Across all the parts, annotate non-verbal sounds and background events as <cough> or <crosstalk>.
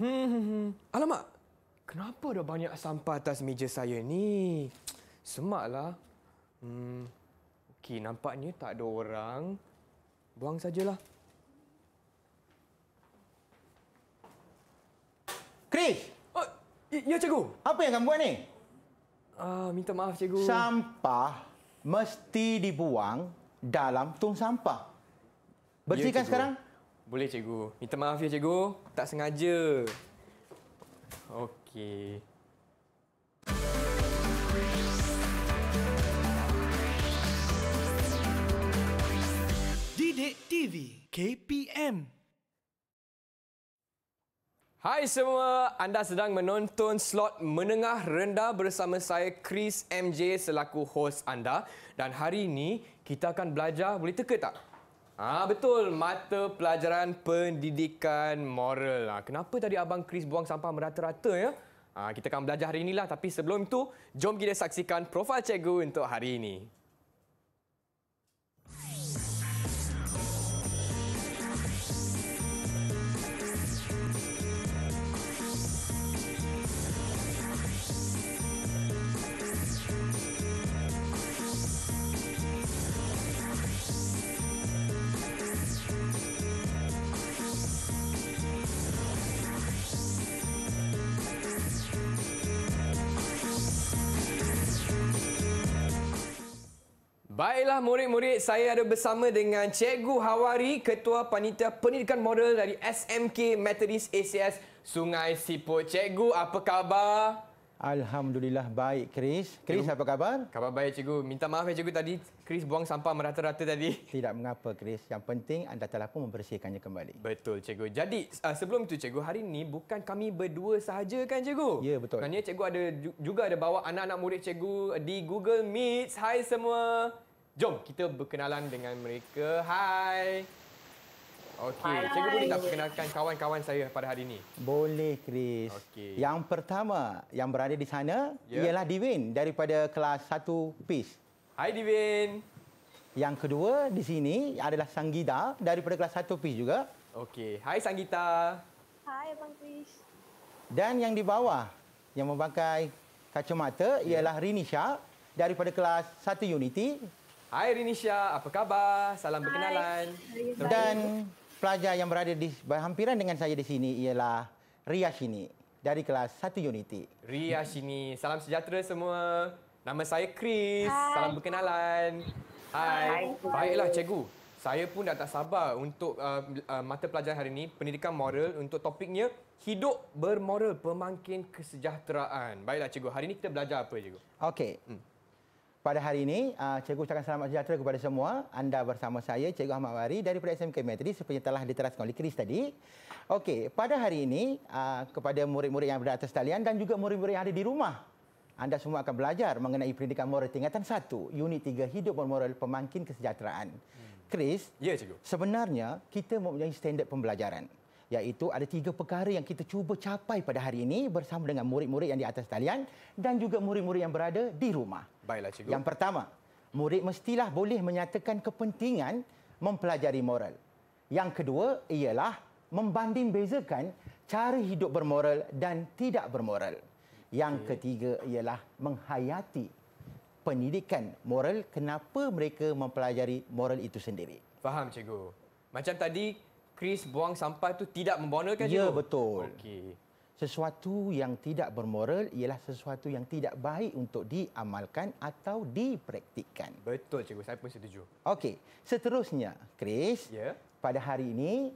Hmm, hmm, hmm. Alamak, kenapa ada banyak sampah atas meja saya ni? Semaklah. Hmm. Okey, nampaknya tak ada orang. Buang sajalah. Chris! Oh, ya, ya, cikgu. Apa yang kamu buat ni? Ah, minta maaf, cikgu. Sampah mesti dibuang dalam tong sampah. Ya, Bersihkan ya, sekarang. Boleh cikgu. Minta maaf ya cikgu. Tak sengaja. Okey. Didik TV KPM Hai semua, anda sedang menonton slot menengah rendah bersama saya Chris MJ selaku host anda dan hari ini kita akan belajar boleh teka tak? Ah betul mata pelajaran pendidikan moral. Ah kenapa tadi abang Chris buang sampah merata-rata ya? Ah kita akan belajar hari inilah tapi sebelum itu jom kita saksikan profil cikgu untuk hari ini. Baiklah murid-murid, saya ada bersama dengan Cikgu Hawari, Ketua Panitia Pendidikan Moral dari SMK Methodist ACS Sungai Siput. Cikgu, apa khabar? Alhamdulillah baik, Chris. Chris, apa khabar? Khabar baik, Cikgu. Minta maaf ya, Cikgu tadi. Chris buang sampah merata-rata tadi. Tidak mengapa, Chris. Yang penting anda telah pun membersihkannya kembali. Betul, Cikgu. Jadi, ah, sebelum itu, Cikgu, hari ini bukan kami berdua sahaja kan, Cikgu? Ya, betul. Sebenarnya, Cikgu ada juga ada bawa anak-anak murid Cikgu di Google Meet. Hai semua. Jom kita berkenalan dengan mereka. Hai. Okey, cikgu boleh tak perkenalkan kawan-kawan saya pada hari ini? Boleh, Chris. Okay. Yang pertama yang berada di sana yeah. ialah Divin daripada kelas 1 PIS. Hai, Divin. Yang kedua di sini adalah Sanggita daripada kelas 1 PIS juga. Okey, hai Sangita. Hai, Abang Chris. Dan yang di bawah yang memakai kacamata yeah. ialah Rinisha daripada kelas 1 Unity Hai Rinisha, apa khabar? Salam berkenalan. Hai. Dan pelajar yang berada di hampiran dengan saya di sini ialah Ria Shini dari kelas 1 Unity. Ria Shini, salam sejahtera semua. Nama saya Chris. Hai. Salam berkenalan. Hai. Hai. Baiklah cikgu. Saya pun dah tak sabar untuk uh, uh, mata pelajaran hari ini, pendidikan moral untuk topiknya hidup bermoral pemangkin kesejahteraan. Baiklah cikgu, hari ini kita belajar apa cikgu? Okey. Hmm pada hari ini uh, cikgu ucapkan selamat sejahtera kepada semua anda bersama saya cikgu Ahmad Wari dari SMK Metri seperti telah diteraskan oleh Chris tadi. Okey, pada hari ini ah, kepada murid-murid yang berada atas talian dan juga murid-murid yang ada di rumah anda semua akan belajar mengenai pendidikan moral tingkatan satu, unit tiga hidup moral pemangkin kesejahteraan. Chris, ya cikgu. Sebenarnya kita mempunyai standard pembelajaran iaitu ada tiga perkara yang kita cuba capai pada hari ini bersama dengan murid-murid yang di atas talian dan juga murid-murid yang berada di rumah. Baiklah, cikgu. Yang pertama, murid mestilah boleh menyatakan kepentingan mempelajari moral. Yang kedua ialah membanding bezakan cara hidup bermoral dan tidak bermoral. Yang okay. ketiga ialah menghayati pendidikan moral kenapa mereka mempelajari moral itu sendiri. Faham cikgu. Macam tadi Chris buang sampah tu tidak membonakan ya, cikgu. Ya betul. Okey sesuatu yang tidak bermoral ialah sesuatu yang tidak baik untuk diamalkan atau dipraktikkan. Betul cikgu, saya pun setuju. Okey, seterusnya, Chris, ya. pada hari ini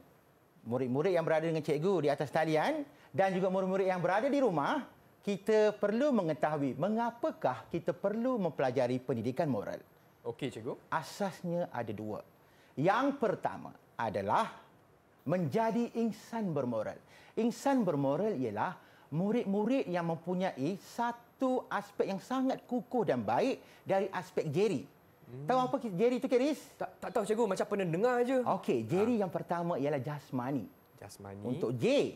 murid-murid yang berada dengan cikgu di atas talian dan juga murid-murid yang berada di rumah, kita perlu mengetahui mengapakah kita perlu mempelajari pendidikan moral. Okey, cikgu. Asasnya ada dua. Yang pertama adalah menjadi insan bermoral. Insan bermoral ialah murid-murid yang mempunyai satu aspek yang sangat kukuh dan baik dari aspek Jerry. Hmm. Tahu apa Jerry itu, Keris? Tak, tak tahu cikgu, macam pernah dengar aje. Okey, Jerry ha. yang pertama ialah jasmani. Jasmani. Untuk J.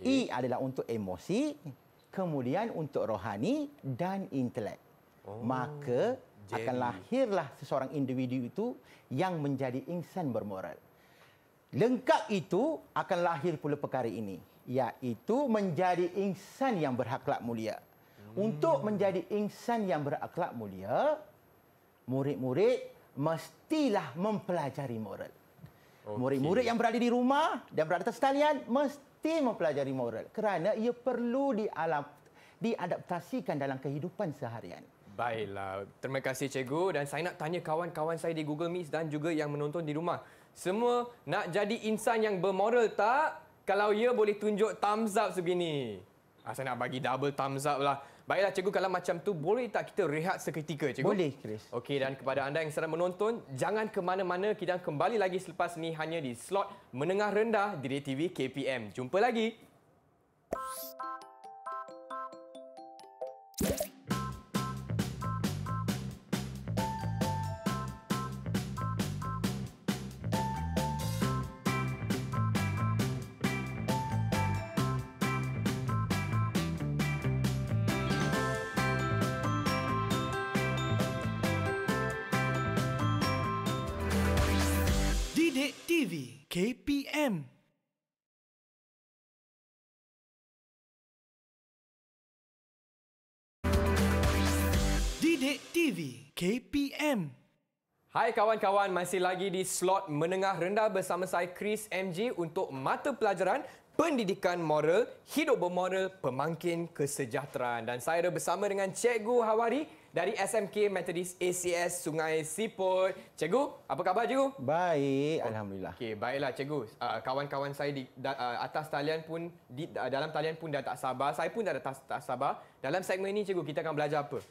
Okay. E adalah untuk emosi, kemudian untuk rohani dan intelek. Oh. Maka Jerry. akan lahirlah seseorang individu itu yang menjadi insan bermoral. Lengkap itu akan lahir pula perkara ini. Iaitu menjadi insan yang berakhlak mulia. Hmm. Untuk menjadi insan yang berakhlak mulia, murid-murid mestilah mempelajari moral. Murid-murid okay. yang berada di rumah dan berada atas talian mesti mempelajari moral kerana ia perlu dialam, diadaptasikan dalam kehidupan seharian. Baiklah, terima kasih cikgu dan saya nak tanya kawan-kawan saya di Google Meet dan juga yang menonton di rumah. Semua nak jadi insan yang bermoral tak? Kalau ya boleh tunjuk thumbs up sebegini. Ah, saya nak bagi double thumbs up lah. Baiklah cikgu kalau macam tu boleh tak kita rehat seketika cikgu? Boleh Chris. Okey dan kepada anda yang sedang menonton jangan ke mana-mana kita kembali lagi selepas ni hanya di slot menengah rendah di TV KPM. Jumpa lagi. Yeah. KPM. Didik TV KPM. Hai kawan-kawan, masih lagi di slot menengah rendah bersama saya Chris MG untuk mata pelajaran pendidikan moral, hidup bermoral, pemangkin kesejahteraan. Dan saya ada bersama dengan Cikgu Hawari dari SMK Methodist ACS Sungai Siput. Cikgu, apa khabar cikgu? Baik, oh, alhamdulillah. Okey, baiklah cikgu. Uh, kawan-kawan saya di da, uh, atas talian pun di uh, dalam talian pun dah tak sabar. Saya pun dah, tak, tak sabar. Dalam segmen ini cikgu, kita akan belajar apa?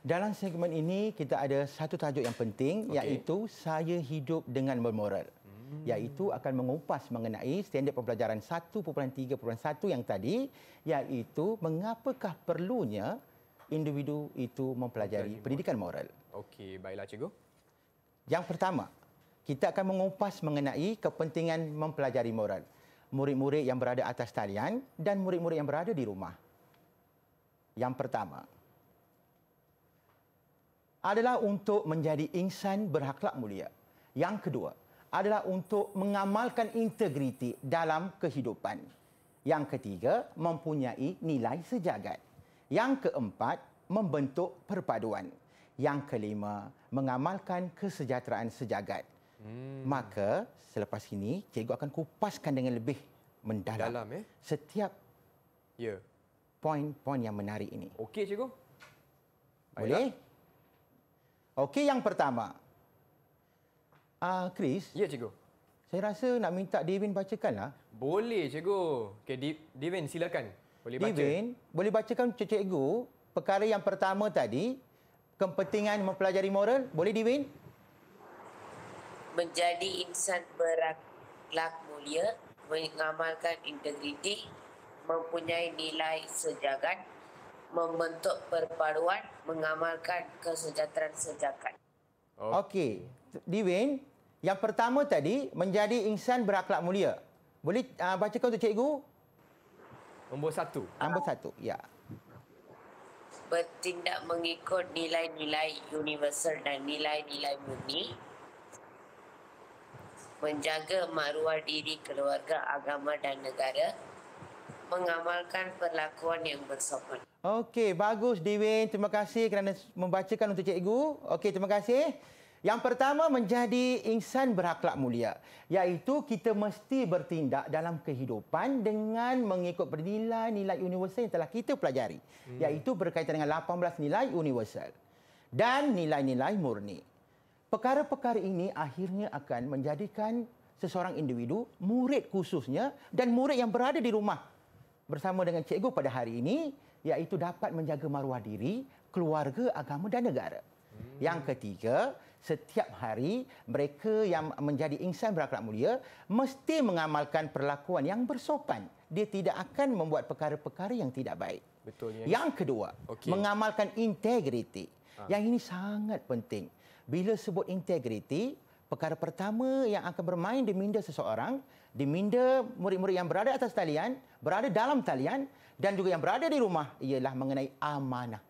Dalam segmen ini kita ada satu tajuk yang penting okay. iaitu saya hidup dengan bermoral. Hmm. Iaitu akan mengupas mengenai standar pembelajaran 1.3.1 yang tadi iaitu mengapakah perlunya individu itu mempelajari moral. pendidikan moral. Okey, baiklah cikgu. Yang pertama, kita akan mengupas mengenai kepentingan mempelajari moral. Murid-murid yang berada atas talian dan murid-murid yang berada di rumah. Yang pertama adalah untuk menjadi insan berakhlak mulia. Yang kedua adalah untuk mengamalkan integriti dalam kehidupan. Yang ketiga mempunyai nilai sejagat. Yang keempat, membentuk perpaduan. Yang kelima, mengamalkan kesejahteraan sejagat. Hmm. Maka selepas ini cikgu akan kupaskan dengan lebih mendalam Dalam, eh? setiap ya. poin-poin yang menarik ini. Okey cikgu. Boleh? Okey yang pertama. uh, Chris. Ya cikgu. Saya rasa nak minta Devin bacakanlah. Boleh cikgu. Okey Devin silakan boleh Divin, baca. boleh bacakan cikgu perkara yang pertama tadi, kepentingan mempelajari moral. Boleh Divin? Menjadi insan berakhlak mulia, mengamalkan integriti, mempunyai nilai sejagat, membentuk perpaduan, mengamalkan kesejahteraan sejagat. Oh. Okey. Okay. Divin, yang pertama tadi, menjadi insan berakhlak mulia. Boleh uh, bacakan untuk cikgu Nombor satu. Nombor satu, ya. Bertindak mengikut nilai-nilai universal dan nilai-nilai murni. Menjaga maruah diri keluarga, agama dan negara. Mengamalkan perlakuan yang bersopan. Okey, bagus Dewi. Terima kasih kerana membacakan untuk cikgu. Okey, terima kasih. Yang pertama menjadi insan berakhlak mulia iaitu kita mesti bertindak dalam kehidupan dengan mengikut nilai-nilai universal yang telah kita pelajari hmm. iaitu berkaitan dengan 18 nilai universal dan nilai-nilai murni. Perkara-perkara ini akhirnya akan menjadikan seseorang individu murid khususnya dan murid yang berada di rumah bersama dengan cikgu pada hari ini iaitu dapat menjaga maruah diri, keluarga, agama dan negara. Hmm. Yang ketiga, setiap hari mereka yang menjadi insan berakhlak mulia mesti mengamalkan perlakuan yang bersopan. Dia tidak akan membuat perkara-perkara yang tidak baik. Betul ya. Yang kedua, okay. mengamalkan integriti. Ha. Yang ini sangat penting. Bila sebut integriti, perkara pertama yang akan bermain di minda seseorang, di minda murid-murid yang berada atas talian, berada dalam talian dan juga yang berada di rumah ialah mengenai amanah.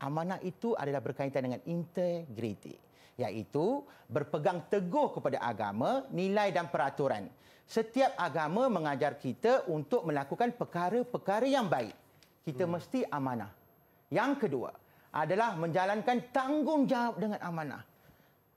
Amanah itu adalah berkaitan dengan integriti iaitu berpegang teguh kepada agama, nilai dan peraturan. Setiap agama mengajar kita untuk melakukan perkara-perkara yang baik. Kita hmm. mesti amanah. Yang kedua adalah menjalankan tanggungjawab dengan amanah.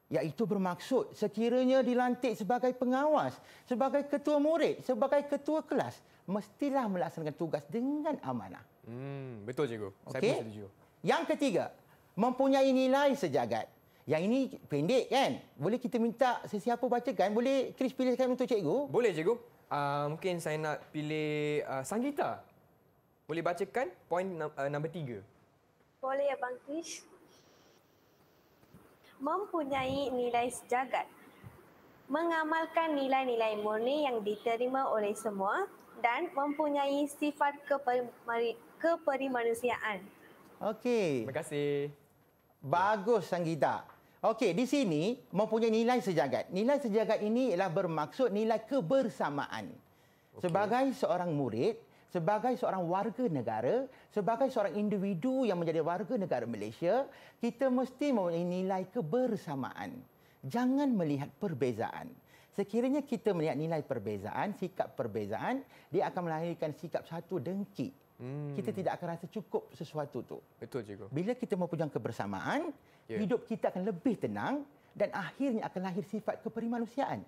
Iaitu bermaksud sekiranya dilantik sebagai pengawas, sebagai ketua murid, sebagai ketua kelas, mestilah melaksanakan tugas dengan amanah. Hmm, betul cikgu. Okay? Saya pun setuju. Yang ketiga, mempunyai nilai sejagat. Yang ini pendek kan? Boleh kita minta sesiapa bacakan? Boleh Chris pilihkan untuk cikgu? Boleh cikgu. Uh, mungkin saya nak pilih uh, ah, Sangita. Boleh bacakan poin uh, ah, nombor tiga. Boleh ya Abang Chris. Mempunyai nilai sejagat. Mengamalkan nilai-nilai murni yang diterima oleh semua dan mempunyai sifat keperi, keperimanusiaan. Okey. Terima kasih. Bagus Sanggita. Okey, di sini mempunyai nilai sejagat. Nilai sejagat ini ialah bermaksud nilai kebersamaan. Okay. Sebagai seorang murid, sebagai seorang warga negara, sebagai seorang individu yang menjadi warga negara Malaysia, kita mesti mempunyai nilai kebersamaan. Jangan melihat perbezaan. Sekiranya kita melihat nilai perbezaan, sikap perbezaan, dia akan melahirkan sikap satu dengki. Hmm. Kita tidak akan rasa cukup sesuatu tu. Betul cikgu. Bila kita mempunyai kebersamaan, yeah. hidup kita akan lebih tenang dan akhirnya akan lahir sifat keperimanusiaan.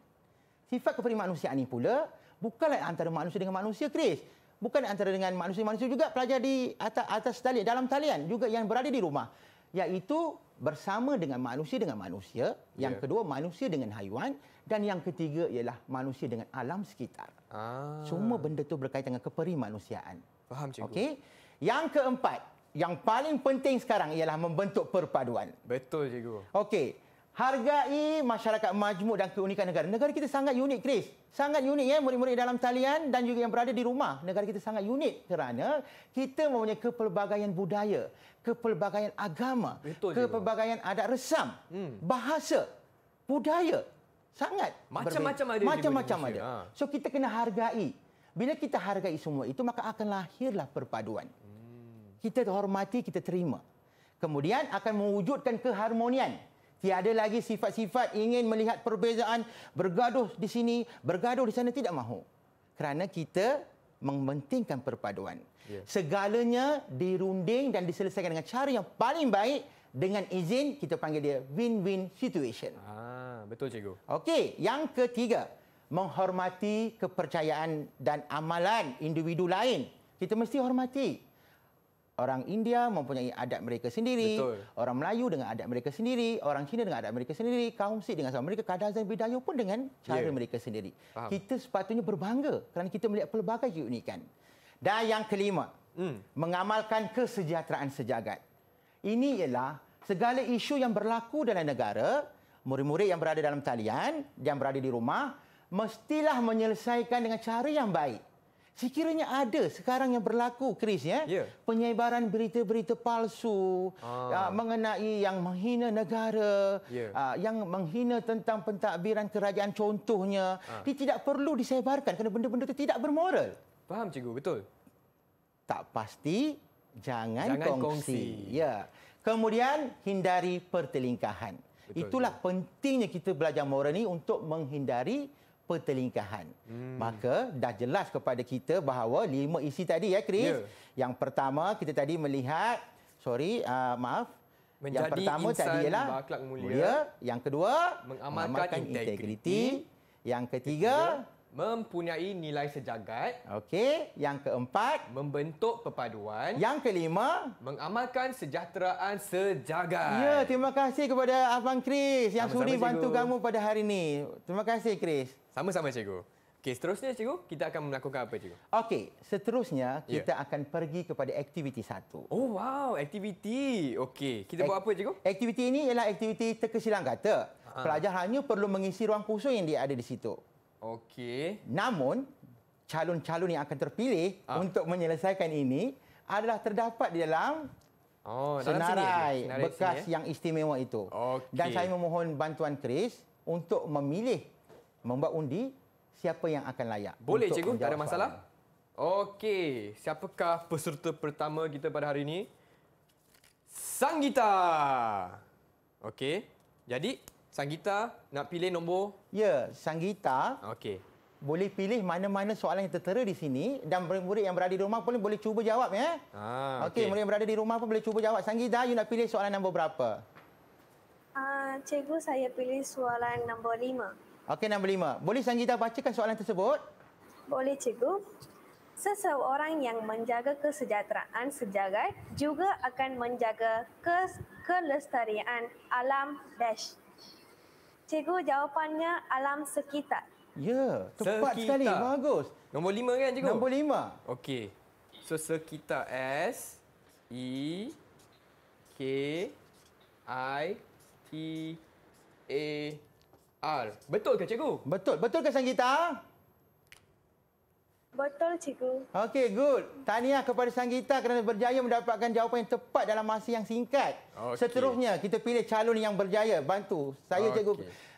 Sifat keperimanusiaan ini pula bukanlah antara manusia dengan manusia Chris. Bukan antara dengan manusia-manusia juga pelajar di atas, atas talian, dalam talian juga yang berada di rumah. Iaitu bersama dengan manusia dengan manusia. Yang yeah. kedua manusia dengan haiwan. Dan yang ketiga ialah manusia dengan alam sekitar. Ah. Semua benda itu berkaitan dengan keperimanusiaan. Faham cikgu. Okey. Yang keempat, yang paling penting sekarang ialah membentuk perpaduan. Betul cikgu. Okey. Hargai masyarakat majmuk dan keunikan negara. Negara kita sangat unik, Chris. Sangat unik ya, murid-murid dalam talian dan juga yang berada di rumah. Negara kita sangat unik kerana kita mempunyai kepelbagaian budaya, kepelbagaian agama, Betul kepelbagaian juga. adat resam, hmm. bahasa, budaya. Sangat macam-macam ada. Macam-macam ada. Ha. So kita kena hargai bila kita hargai semua itu, maka akan lahirlah perpaduan. Hmm. Kita hormati, kita terima. Kemudian akan mewujudkan keharmonian. Tiada lagi sifat-sifat ingin melihat perbezaan, bergaduh di sini, bergaduh di sana, tidak mahu. Kerana kita mementingkan perpaduan. Yeah. Segalanya dirunding dan diselesaikan dengan cara yang paling baik dengan izin kita panggil dia win-win situation. Ah, betul cikgu. Okey, yang ketiga, menghormati kepercayaan dan amalan individu lain. Kita mesti hormati. Orang India mempunyai adat mereka sendiri. Betul. Orang Melayu dengan adat mereka sendiri. Orang Cina dengan adat mereka sendiri. Kaum Sikh dengan sama mereka. Kadazan Bidayu pun dengan cara yeah. mereka sendiri. Faham. Kita sepatutnya berbangga kerana kita melihat pelbagai keunikan. Dan yang kelima, hmm. mengamalkan kesejahteraan sejagat. Ini ialah segala isu yang berlaku dalam negara, murid-murid yang berada dalam talian, yang berada di rumah, mestilah menyelesaikan dengan cara yang baik. Sekiranya ada sekarang yang berlaku, Chris, ya, yeah. penyebaran berita-berita palsu ah. Ya, mengenai yang menghina negara, yeah. Ya. uh, yang menghina tentang pentadbiran kerajaan contohnya, ah. dia tidak perlu disebarkan kerana benda-benda itu tidak bermoral. Faham, cikgu? Betul? Tak pasti, jangan, jangan kongsi. kongsi. Ya. Kemudian, hindari pertelingkahan. Betul, Itulah ya. pentingnya kita belajar moral ini untuk menghindari pertelingkahan. Hmm. Maka dah jelas kepada kita bahawa lima isi tadi ya Chris. Yeah. Yang pertama kita tadi melihat sorry uh, maaf Menjadi yang pertama tadi ialah mulia. mulia, ya. yang kedua mengamalkan, mengamalkan integriti. integriti, yang ketiga, ketiga mempunyai nilai sejagat, okey, yang keempat membentuk perpaduan, yang kelima mengamalkan sejahteraan sejagat. Ya, terima kasih kepada abang Chris yang sudi bantu kamu pada hari ini. Terima kasih Chris. Sama-sama cikgu. Okey, seterusnya cikgu, kita akan melakukan apa cikgu? Okey, seterusnya ya. kita yeah. akan pergi kepada aktiviti satu. Oh, wow, aktiviti. Okey, kita A buat apa cikgu? Aktiviti ini ialah aktiviti terkesilang kata. Uh Pelajar hanya perlu mengisi ruang kosong yang dia ada di situ. Okey. Namun, calon-calon yang akan terpilih uh. untuk menyelesaikan ini adalah terdapat di dalam oh, senarai eh? sini, bekas sini, eh? ya? yang istimewa itu. Okay. Dan saya memohon bantuan Chris untuk memilih membuat undi siapa yang akan layak. Boleh cikgu, tak ada masalah. Okey, siapakah peserta pertama kita pada hari ini? Sangita. Okey. Jadi Sangita nak pilih nombor? Ya, Sangita. Okey. Boleh pilih mana-mana soalan yang tertera di sini dan murid-murid yang berada di rumah pun boleh cuba jawab ya. Ah, okey, okay, murid yang berada di rumah pun boleh cuba jawab. Sangita, you nak pilih soalan nombor berapa? Ah, uh, cikgu saya pilih soalan nombor Okey, nombor lima. Boleh Sanggita bacakan soalan tersebut? Boleh, cikgu. Seseorang yang menjaga kesejahteraan sejagat juga akan menjaga ke kelestarian alam dash. Cikgu, jawapannya alam sekitar. Ya, tepat sekitar. sekali. Bagus. Nombor lima kan, cikgu? Nombor lima. Okey. So, sekitar S, E, K, I, T, A, R. Betul ke cikgu? Betul. Betul ke Sangita? Betul cikgu. Okey, good. Tahniah kepada Sangita kerana berjaya mendapatkan jawapan yang tepat dalam masa yang singkat. Okay. Seterusnya kita pilih calon yang berjaya. Bantu saya okay. cikgu.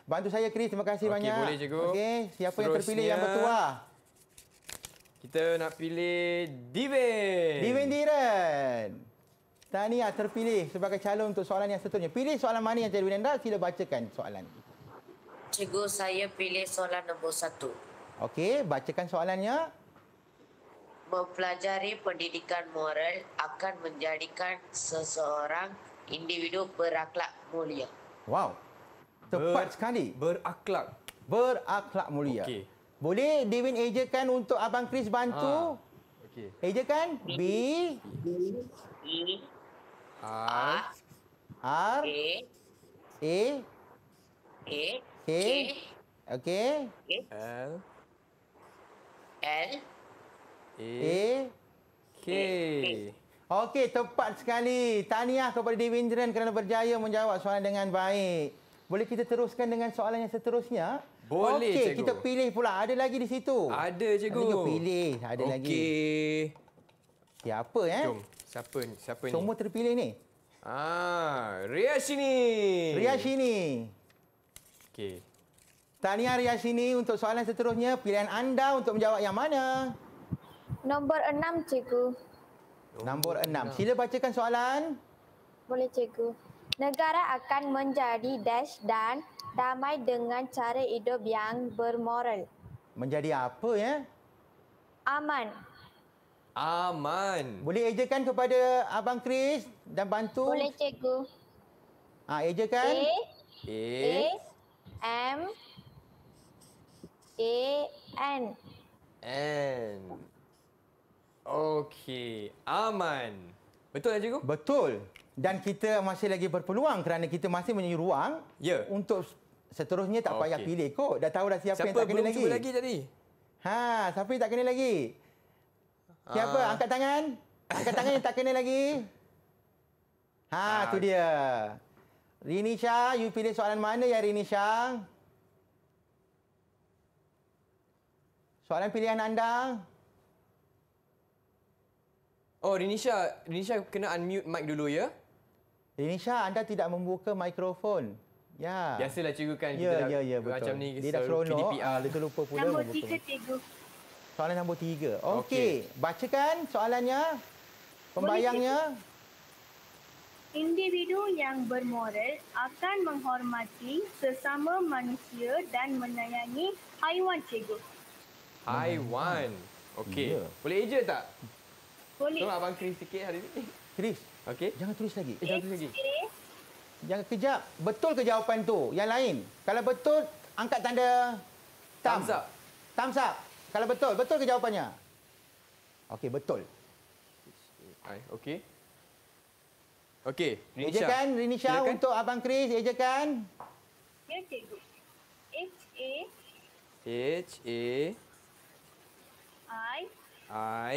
Bantu saya Kris. Terima kasih okay, banyak. Okey, boleh cikgu. Okey, siapa Seterusnya, yang terpilih yang bertuah? Kita nak pilih Divin. Divin Diren. Tania terpilih sebagai calon untuk soalan yang seterusnya. Pilih soalan mana yang Cikgu Nanda sila bacakan soalan itu. Cikgu, saya pilih soalan nombor satu. Okey, bacakan soalannya. Mempelajari pendidikan moral akan menjadikan seseorang individu berakhlak mulia. Wow, tepat Ber, sekali. Berakhlak. Berakhlak mulia. Okay. Boleh Dewin ejakan untuk Abang Chris bantu? Ha. Ah, okay. Ejakan. B. B. B. A. R. A. A. A. Okay. Okay. L. L. A. A. K. Okey, tepat sekali. Tahniah kepada Devindran kerana berjaya menjawab soalan dengan baik. Boleh kita teruskan dengan soalan yang seterusnya? Boleh, okay, cikgu. Okey, kita pilih pula. Ada lagi di situ? Ada, cikgu. Ada pilih. Ada okay. lagi. Okey. Siapa, eh? Jom. Siapa, siapa Semua ni? Semua terpilih ni. Ah, Ria Riasini. Ria Riasini. Okey. Tahniah Riyashini untuk soalan seterusnya. Pilihan anda untuk menjawab yang mana? Nombor enam, cikgu. Nombor enam. Sila bacakan soalan. Boleh, cikgu. Negara akan menjadi dash dan damai dengan cara hidup yang bermoral. Menjadi apa, ya? Aman. Aman. Boleh ejakan kepada Abang Chris dan bantu? Boleh, cikgu. Ha, ejakan. A. A. A. M A N N Okey, aman. Betul tak cikgu? Betul. Dan kita masih lagi berpeluang kerana kita masih punya ruang ya. untuk seterusnya tak payah okay. pilih kok. Dah tahu dah siapa, siapa yang tak kena lagi. Siapa belum cuba lagi tadi? Ha, siapa yang tak kena lagi? Siapa? Ha. Angkat tangan. Angkat tangan yang tak kena lagi. Ha, ha. tu dia. Rini Shah, you pilih soalan mana ya Rini Shah? Soalan pilihan anda. Oh, Rini Shah, Rini Shah kena unmute mic dulu ya. Rini Shah, anda tidak membuka mikrofon. Ya. Biasalah cikgu kan kita ya, dah ya, ya, betul. macam ni Dia dah seronok, dia terlupa pula nombor membuka. Nombor tiga, cikgu. Soalan nombor tiga. Okey, okay. bacakan soalannya. Pembayangnya. Boleh, individu yang bermoral akan menghormati sesama manusia dan menyayangi haiwan cikgu. Haiwan. Okey. Yeah. Boleh eja tak? Boleh. Tolong Abang Chris sikit hari ini. Chris. Okey. Jangan terus lagi. Eh, jangan terus lagi. Jangan kejap. Betul ke jawapan tu? Yang lain. Kalau betul, angkat tanda... Thumb. Thumbs up. Thumbs up. Kalau betul, betul ke jawapannya? Okey, betul. Okey. Okey. Eja kan Rini Shah untuk Abang Chris. Eja kan. Ya, cikgu. H A H A I I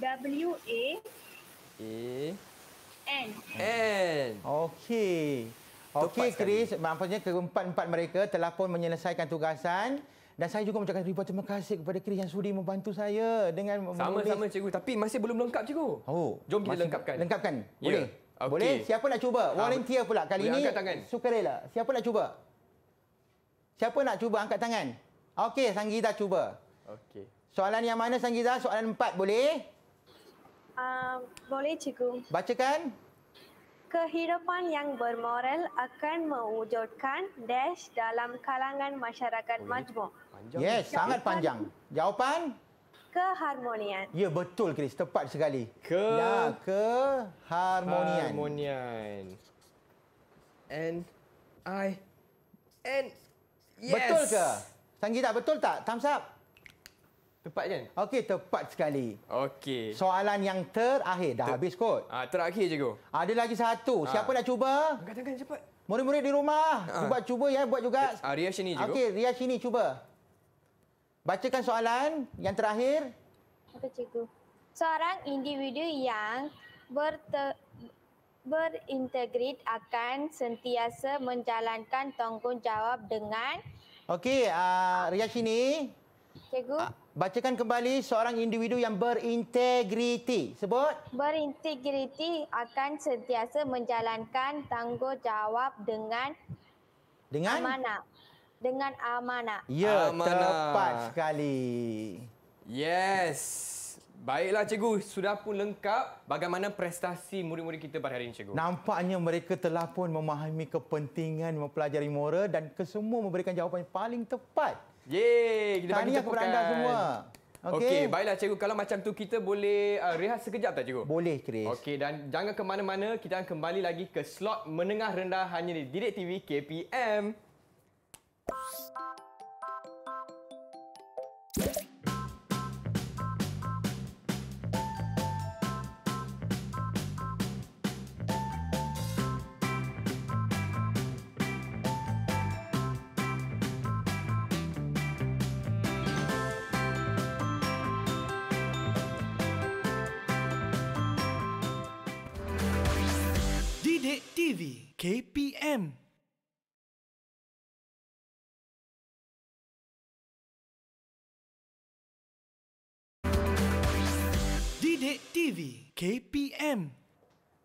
W A A N N. Okey. Okey Chris, maknanya keempat-empat mereka telah pun menyelesaikan tugasan. Dan saya juga mengucapkan ribuan terima kasih kepada Kris yang sudi membantu saya dengan Sama-sama sama cikgu. Tapi masih belum lengkap cikgu. Oh. Jom kita lengkapkan. Lengkapkan. Ya. Boleh. Yeah. Okay. Boleh? Siapa nak cuba? Ah, Volunteer pula kali ini. Angkat tangan. Sukarela. Siapa nak cuba? Siapa nak cuba angkat tangan? Okey, Sanggita cuba. Okey. Soalan yang mana Sanggita? Soalan empat boleh? Uh, boleh cikgu. Bacakan kehidupan yang bermoral akan mewujudkan dash dalam kalangan masyarakat Boleh. majmuk. Panjang. Yes, Jawapan. sangat panjang. Jawapan? Keharmonian. Ya, betul Chris. Tepat sekali. Ke... Ya, keharmonian. Harmonian. And I... And... Yes. Betul ke? Sanggi tak betul tak? Thumbs up. Tepat kan? Okey, tepat sekali. Okey. Soalan yang terakhir. Dah Ter habis kot. Ah, terakhir je kot. Ada lagi satu. Ah. Siapa ah. nak cuba? Angkat-angkat cepat. Murid-murid di rumah. Cuba-cuba ah. ya. Buat juga. Ah, reaction ni je kot. Okey, Ria sini cuba. Bacakan soalan yang terakhir. Apa cikgu? Seorang individu yang berintegrit akan sentiasa menjalankan tanggungjawab dengan... Okey, uh, ah, reaction ni. Cikgu? Uh, Bacakan kembali seorang individu yang berintegriti. Sebut. Berintegriti akan sentiasa menjalankan tanggungjawab dengan dengan amanah. Dengan amanah. Ya, amanah. tepat sekali. Yes. Baiklah cikgu, sudah pun lengkap bagaimana prestasi murid-murid kita pada hari ini cikgu. Nampaknya mereka telah pun memahami kepentingan mempelajari moral dan kesemua memberikan jawapan yang paling tepat. Yeay, kita Tahniah bagi tepukan. kepada anda semua. Okey, okay, baiklah cikgu. Kalau macam tu kita boleh uh, rehat sekejap tak cikgu? Boleh, Chris. Okey, dan jangan ke mana-mana. Kita akan kembali lagi ke slot menengah rendah hanya di Direct TV KPM. Thank Kulit TV KPM.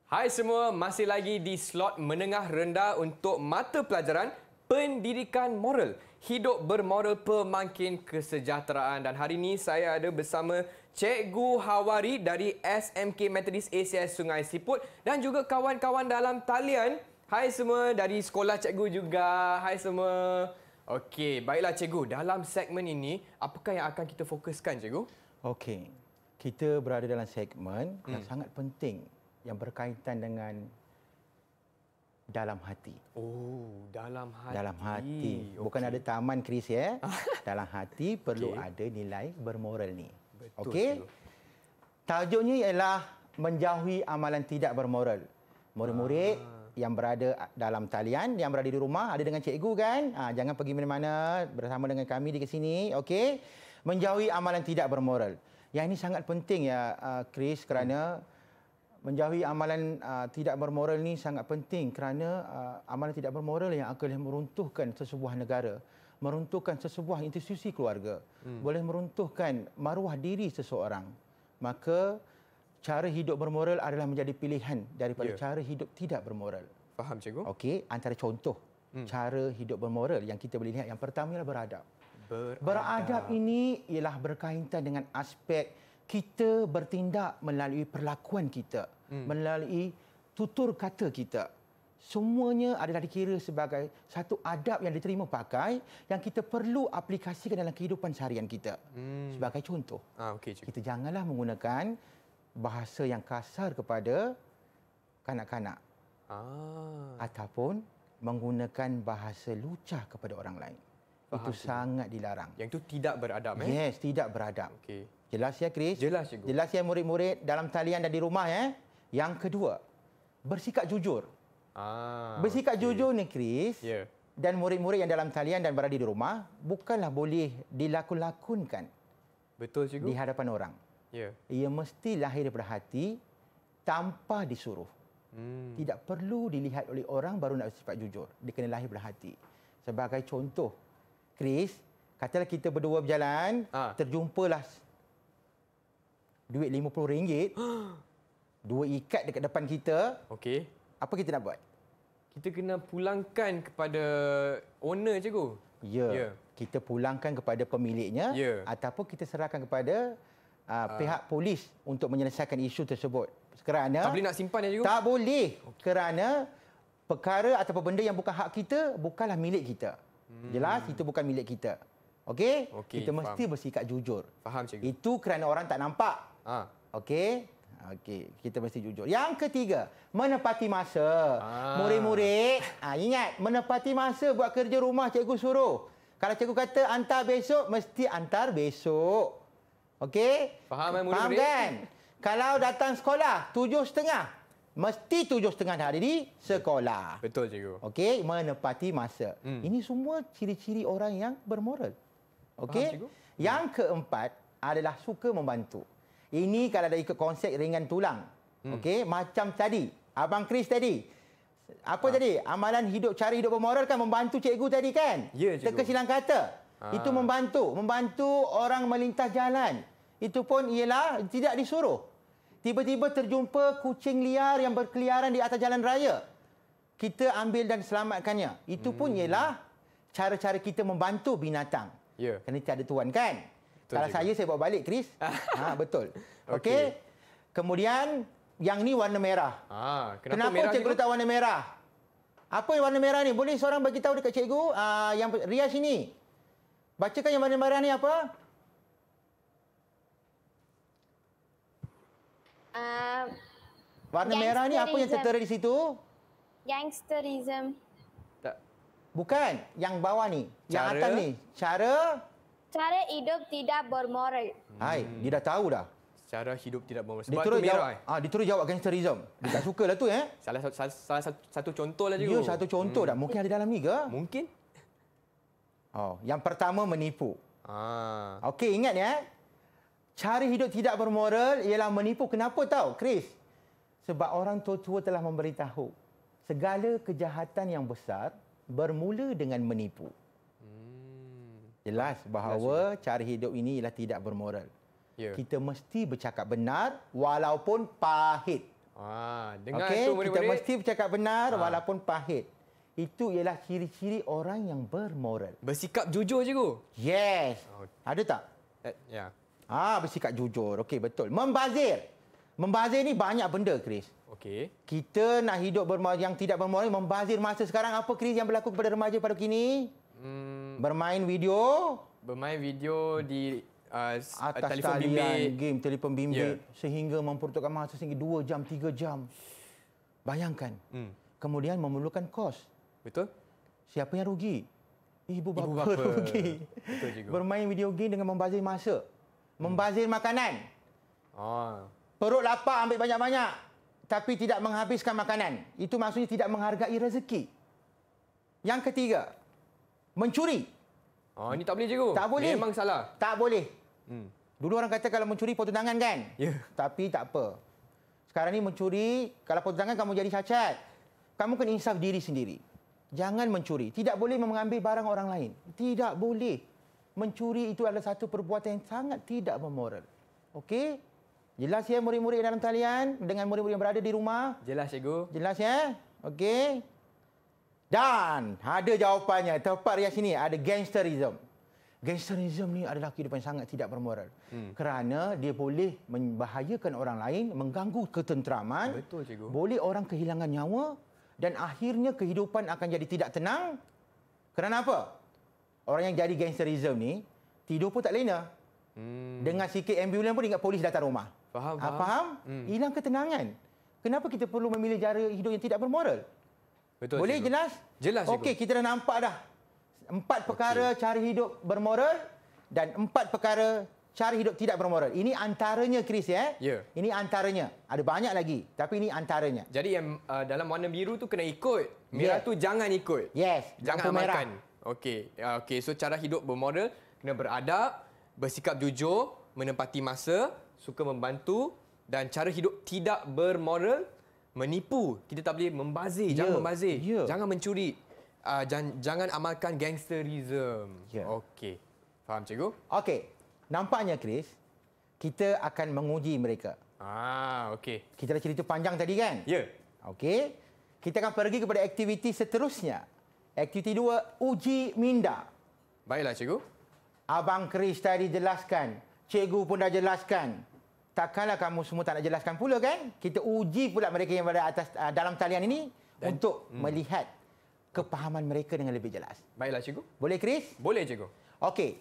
Hai semua, masih lagi di slot menengah rendah untuk mata pelajaran pendidikan moral. Hidup bermoral pemangkin kesejahteraan dan hari ini saya ada bersama Cikgu Hawari dari SMK Methodist ACS Sungai Siput dan juga kawan-kawan dalam talian. Hai semua dari sekolah cikgu juga. Hai semua. Okey, baiklah cikgu. Dalam segmen ini, apakah yang akan kita fokuskan cikgu? Okey, kita berada dalam segmen hmm. yang sangat penting yang berkaitan dengan dalam hati. Oh, dalam hati. Dalam hati. Bukan ada taman Kris ya. <laughs> dalam hati perlu okay. ada nilai bermoral ni. Okey. Tajuknya ialah menjauhi amalan tidak bermoral. Murid-murid Aha. yang berada dalam talian, yang berada di rumah, ada dengan cikgu kan? Ha, jangan pergi mana-mana bersama dengan kami di sini. Okey. Menjauhi amalan tidak bermoral. Yang ini sangat penting ya ah, Chris kerana menjauhi amalan ah, tidak bermoral ini sangat penting kerana ah, amalan tidak bermoral yang akan meruntuhkan sesebuah negara, meruntuhkan sesebuah institusi keluarga, hmm. boleh meruntuhkan maruah diri seseorang. Maka cara hidup bermoral adalah menjadi pilihan daripada yeah. cara hidup tidak bermoral. Faham cikgu? Okey, antara contoh hmm. cara hidup bermoral yang kita boleh lihat yang pertama ialah beradab beradab. beradab ini ialah berkaitan dengan aspek kita bertindak melalui perlakuan kita, hmm. melalui tutur kata kita. Semuanya adalah dikira sebagai satu adab yang diterima pakai yang kita perlu aplikasikan dalam kehidupan seharian kita. Hmm. Sebagai contoh, ah, okay, kita janganlah menggunakan bahasa yang kasar kepada kanak-kanak. Ah. Ataupun menggunakan bahasa lucah kepada orang lain. Faham itu cik. sangat dilarang. Yang itu tidak beradab eh? Yes, tidak beradab. Okey. Jelas ya Chris? Jelas cikgu. Jelas ya murid-murid dalam talian dan di rumah eh? Yang kedua, bersikap jujur. Ah. Bersikap okay. jujur ni Chris. Yeah. Dan murid-murid yang dalam talian dan berada di rumah bukanlah boleh dilakon-lakonkan. Betul cikgu. Di hadapan orang. Yeah. Ia mesti lahir daripada hati tanpa disuruh. Hmm. Tidak perlu dilihat oleh orang baru nak bersifat jujur. Dia kena lahir berhati. Sebagai contoh, Chris, katalah kita berdua berjalan, ha. terjumpalah duit RM50. <gasps> dua ikat dekat depan kita. Okey. Apa kita nak buat? Kita kena pulangkan kepada owner cikgu. Ya. Yeah. Kita pulangkan kepada pemiliknya ya. ataupun kita serahkan kepada uh, pihak polis untuk menyelesaikan isu tersebut. Kerana Tak boleh nak simpan ya cikgu. Tak boleh. Okay. Kerana perkara ataupun benda yang bukan hak kita bukanlah milik kita. Hmm. Jelas itu bukan milik kita. Okey? Okay, kita mesti bersikap jujur. Faham cikgu. Itu kerana orang tak nampak. Ha. Okey? Okey, kita mesti jujur. Yang ketiga, menepati masa. Ha. Murid-murid, ha, ingat menepati masa buat kerja rumah cikgu suruh. Kalau cikgu kata antar besok, mesti antar besok. Okey? Faham eh murid-murid? Faham kan? Kalau datang sekolah, tujuh setengah mesti tujuh setengah hari di sekolah. Ya. Betul cikgu. Okey, menepati masa. Hmm. Ini semua ciri-ciri orang yang bermoral. Okey. Hmm. Yang keempat adalah suka membantu. Ini kalau ada ikut konsep ringan tulang. Hmm. Okey, macam tadi Abang Chris tadi. Apa ha. tadi? Amalan hidup cari hidup bermoral kan membantu cikgu tadi kan? Ya, cikgu. Terkesilang kata. Ha. Itu membantu, membantu orang melintas jalan. Itu pun ialah tidak disuruh tiba-tiba terjumpa kucing liar yang berkeliaran di atas jalan raya. Kita ambil dan selamatkannya. Itu pun hmm. ialah cara-cara kita membantu binatang. Ya. Kerana tiada tuan kan? Betul Kalau juga. saya, saya bawa balik, Chris. <laughs> ha, betul. Okey. Okay. Kemudian, yang ni warna merah. Ah, kenapa kenapa merah cikgu letak warna merah? Apa warna merah ni? Boleh seorang bagi tahu dekat cikgu uh, yang Ria sini. Bacakan yang warna merah ni apa? Uh, Warna merah ni apa yang tertera di situ? Gangsterism. Tak. Bukan, yang bawah ni. Cara? Yang atas ni. Cara? Cara hidup tidak bermoral. Hai, hmm. dia dah tahu dah. Cara hidup tidak bermoral. Sebab diturut tu Jawab, eh? ah, dia terus jawab gangsterism. Dia tak suka lah tu eh. Salah, salah, salah satu, satu contoh lah juga. Ya, satu contoh hmm. dah. Mungkin ada dalam ni ke? Mungkin. Oh, yang pertama menipu. Ah. Okey, ingat ya. Cara hidup tidak bermoral ialah menipu. Kenapa tahu, Chris? Sebab orang tua-tua telah memberitahu segala kejahatan yang besar bermula dengan menipu. Hmm. Jelas bahawa cara hidup ini ialah tidak bermoral. Ya. Kita mesti bercakap benar walaupun pahit. Ah, okay? itu, kita mesti bercakap benar ah. walaupun pahit. Itu ialah ciri-ciri orang yang bermoral. Bersikap jujur je, Gu. Yes. Oh. Ada tak? Uh, ya. Yeah. Ah bersikap jujur. Okey betul. Membazir. Membazir ni banyak benda Chris. Okey. Kita nak hidup yang tidak bermoral membazir masa sekarang apa Chris yang berlaku kepada remaja pada kini? Hmm. Bermain video, bermain video di uh, atas telefon talian, bimbit, game telefon bimbit yeah. sehingga memperuntukkan masa sehingga dua jam, tiga jam. Bayangkan. Hmm. Kemudian memerlukan kos. Betul? Siapa yang rugi? Ibu bapa, Ibu bapa. <laughs> rugi. Bermain video game dengan membazir masa membazir makanan. Oh. Perut lapar ambil banyak-banyak tapi tidak menghabiskan makanan. Itu maksudnya tidak menghargai rezeki. Yang ketiga, mencuri. Oh, ini tak boleh cikgu. Tak boleh. Memang salah. Tak boleh. Hmm. Dulu orang kata kalau mencuri potong tangan kan? Ya. Yeah. Tapi tak apa. Sekarang ni mencuri, kalau potong tangan kamu jadi cacat. Kamu kena insaf diri sendiri. Jangan mencuri. Tidak boleh mengambil barang orang lain. Tidak boleh mencuri itu adalah satu perbuatan yang sangat tidak bermoral. Okey? Jelas ya murid-murid dalam talian dengan murid-murid yang berada di rumah? Jelas, cikgu. Jelas ya? Okey. Dan ada jawapannya. Tepat di sini ada gangsterism. Gangsterism ni adalah kehidupan yang sangat tidak bermoral. Hmm. Kerana dia boleh membahayakan orang lain, mengganggu ketenteraman. Betul, cikgu. Boleh orang kehilangan nyawa dan akhirnya kehidupan akan jadi tidak tenang. Kerana apa? orang yang jadi gangsterism ni tidur pun tak lena. Hmm. Dengan sikit ambulans pun ingat polis datang rumah. Faham? Ha, faham? faham? Hmm. Hilang ketenangan. Kenapa kita perlu memilih cara hidup yang tidak bermoral? Betul. Boleh cikgu. jelas? Jelas. Okey, kita dah nampak dah. Empat perkara okay. cara hidup bermoral dan empat perkara cara hidup tidak bermoral. Ini antaranya Kris ya. Eh? Ya. Yeah. Ini antaranya. Ada banyak lagi, tapi ini antaranya. Jadi yang uh, dalam warna biru tu kena ikut. Merah yeah. tu jangan ikut. Yes. Jangan Lampu makan. Okey. Ah, okey, so cara hidup bermoral kena beradab, bersikap jujur, menempati masa, suka membantu dan cara hidup tidak bermoral menipu. Kita tak boleh membazir, yeah. jangan membazir. Yeah. Jangan mencuri. Uh, ah, jang, jangan amalkan gangsterism. Yeah. Okey. Faham cikgu? Okey. Nampaknya Chris, kita akan menguji mereka. Ah, okey. Kita dah cerita panjang tadi kan? Ya. Yeah. Okey. Kita akan pergi kepada aktiviti seterusnya. Aktiviti dua, uji minda. Baiklah, cikgu. Abang Chris tadi jelaskan. Cikgu pun dah jelaskan. Takkanlah kamu semua tak nak jelaskan pula kan? Kita uji pula mereka yang berada atas ah, dalam talian ini Dan, untuk hmm. melihat kepahaman mereka dengan lebih jelas. Baiklah, cikgu. Boleh, Chris? Boleh, cikgu. Okey.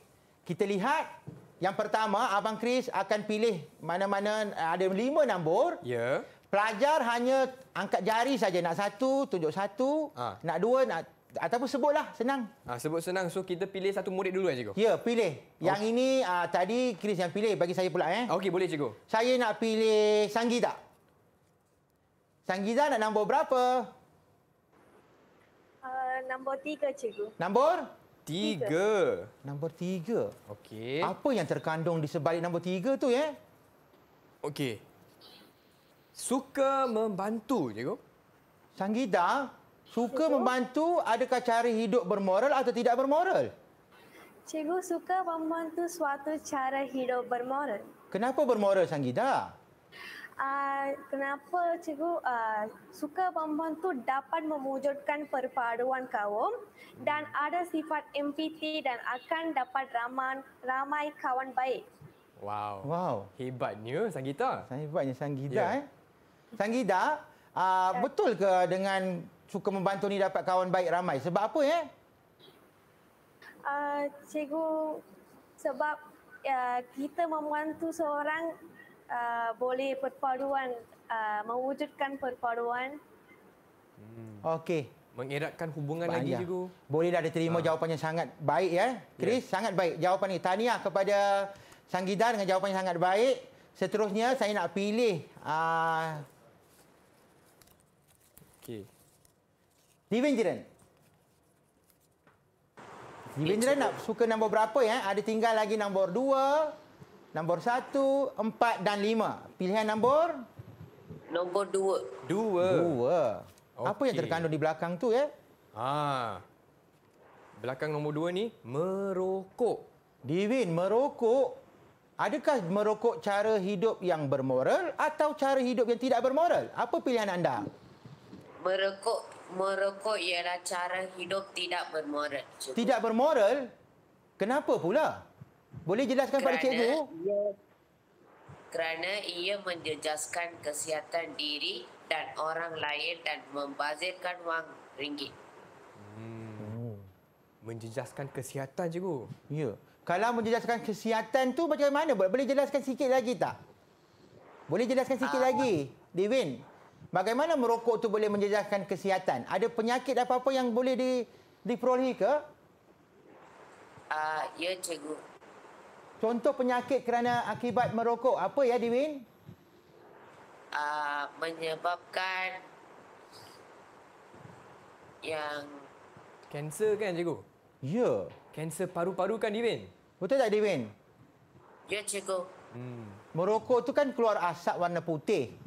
Kita lihat yang pertama, Abang Chris akan pilih mana-mana ah, ada lima nombor. Ya. Yeah. Pelajar hanya angkat jari saja. Nak satu, tunjuk satu. Ha. Nak dua, nak ataupun sebutlah senang. Ah ha, sebut senang. So kita pilih satu murid dulu eh cikgu. Ya, pilih. Yang oh. ini uh, tadi Chris yang pilih bagi saya pula eh. Okey, boleh cikgu. Saya nak pilih Sangita. Sangita nak nombor berapa? Uh, nombor tiga cikgu. Nombor Tiga. Nombor tiga. Okey. Apa yang terkandung di sebalik nombor tiga tu ya? Okey. Suka membantu, cikgu. Sangita suka Cikgu? membantu adakah cara hidup bermoral atau tidak bermoral? Cikgu suka membantu suatu cara hidup bermoral. Kenapa bermoral Sangida? Uh, ah, kenapa cikgu uh, suka membantu dapat memujudkan perpaduan kaum dan ada sifat empati dan akan dapat ramai, ramai kawan baik. Wow. Wow. Hebatnya Sanggita. Hebatnya Sanggita yeah. eh. Sanggita, uh, betul ke dengan suka membantu ni dapat kawan baik ramai. Sebab apa ya? Uh, cikgu, sebab uh, kita membantu seorang uh, boleh perpaduan, uh, mewujudkan perpaduan. Hmm. Okey. Mengeratkan hubungan Banyak. lagi cikgu. Boleh dah diterima uh. jawapannya sangat baik ya. Chris, yeah. sangat baik jawapan ni. Tahniah kepada Sanggida dengan jawapannya sangat baik. Seterusnya saya nak pilih... Uh, Okay. Steven Jiran. Steven Jiran nak suka nombor berapa ya? Ada tinggal lagi nombor 2, nombor 1, 4 dan 5. Pilihan nombor nombor 2. 2. 2. Apa yang terkandung di belakang tu ya? Ha. Belakang nombor 2 ni merokok. Divin merokok. Adakah merokok cara hidup yang bermoral atau cara hidup yang tidak bermoral? Apa pilihan anda? Merokok merokok ialah cara hidup tidak bermoral. Cikgu. Tidak bermoral? Kenapa pula? Boleh jelaskan kepada cikgu? Ia, kerana ia menjejaskan kesihatan diri dan orang lain dan membazirkan wang ringgit. Hmm. Menjejaskan kesihatan cikgu? Ya. Kalau menjejaskan kesihatan tu macam mana? Boleh jelaskan sikit lagi tak? Boleh jelaskan sikit uh, lagi, Dewin. Bagaimana merokok itu boleh menjejaskan kesihatan? Ada penyakit apa-apa yang boleh di diperolehi ke? uh, ya cikgu. Contoh penyakit kerana akibat merokok apa ya Diwin? uh, ah, menyebabkan yang kanser kan cikgu? Ya, yeah. kanser paru-paru kan Diwin. Betul tak Diwin? Ya cikgu. Hmm. Merokok tu kan keluar asap warna putih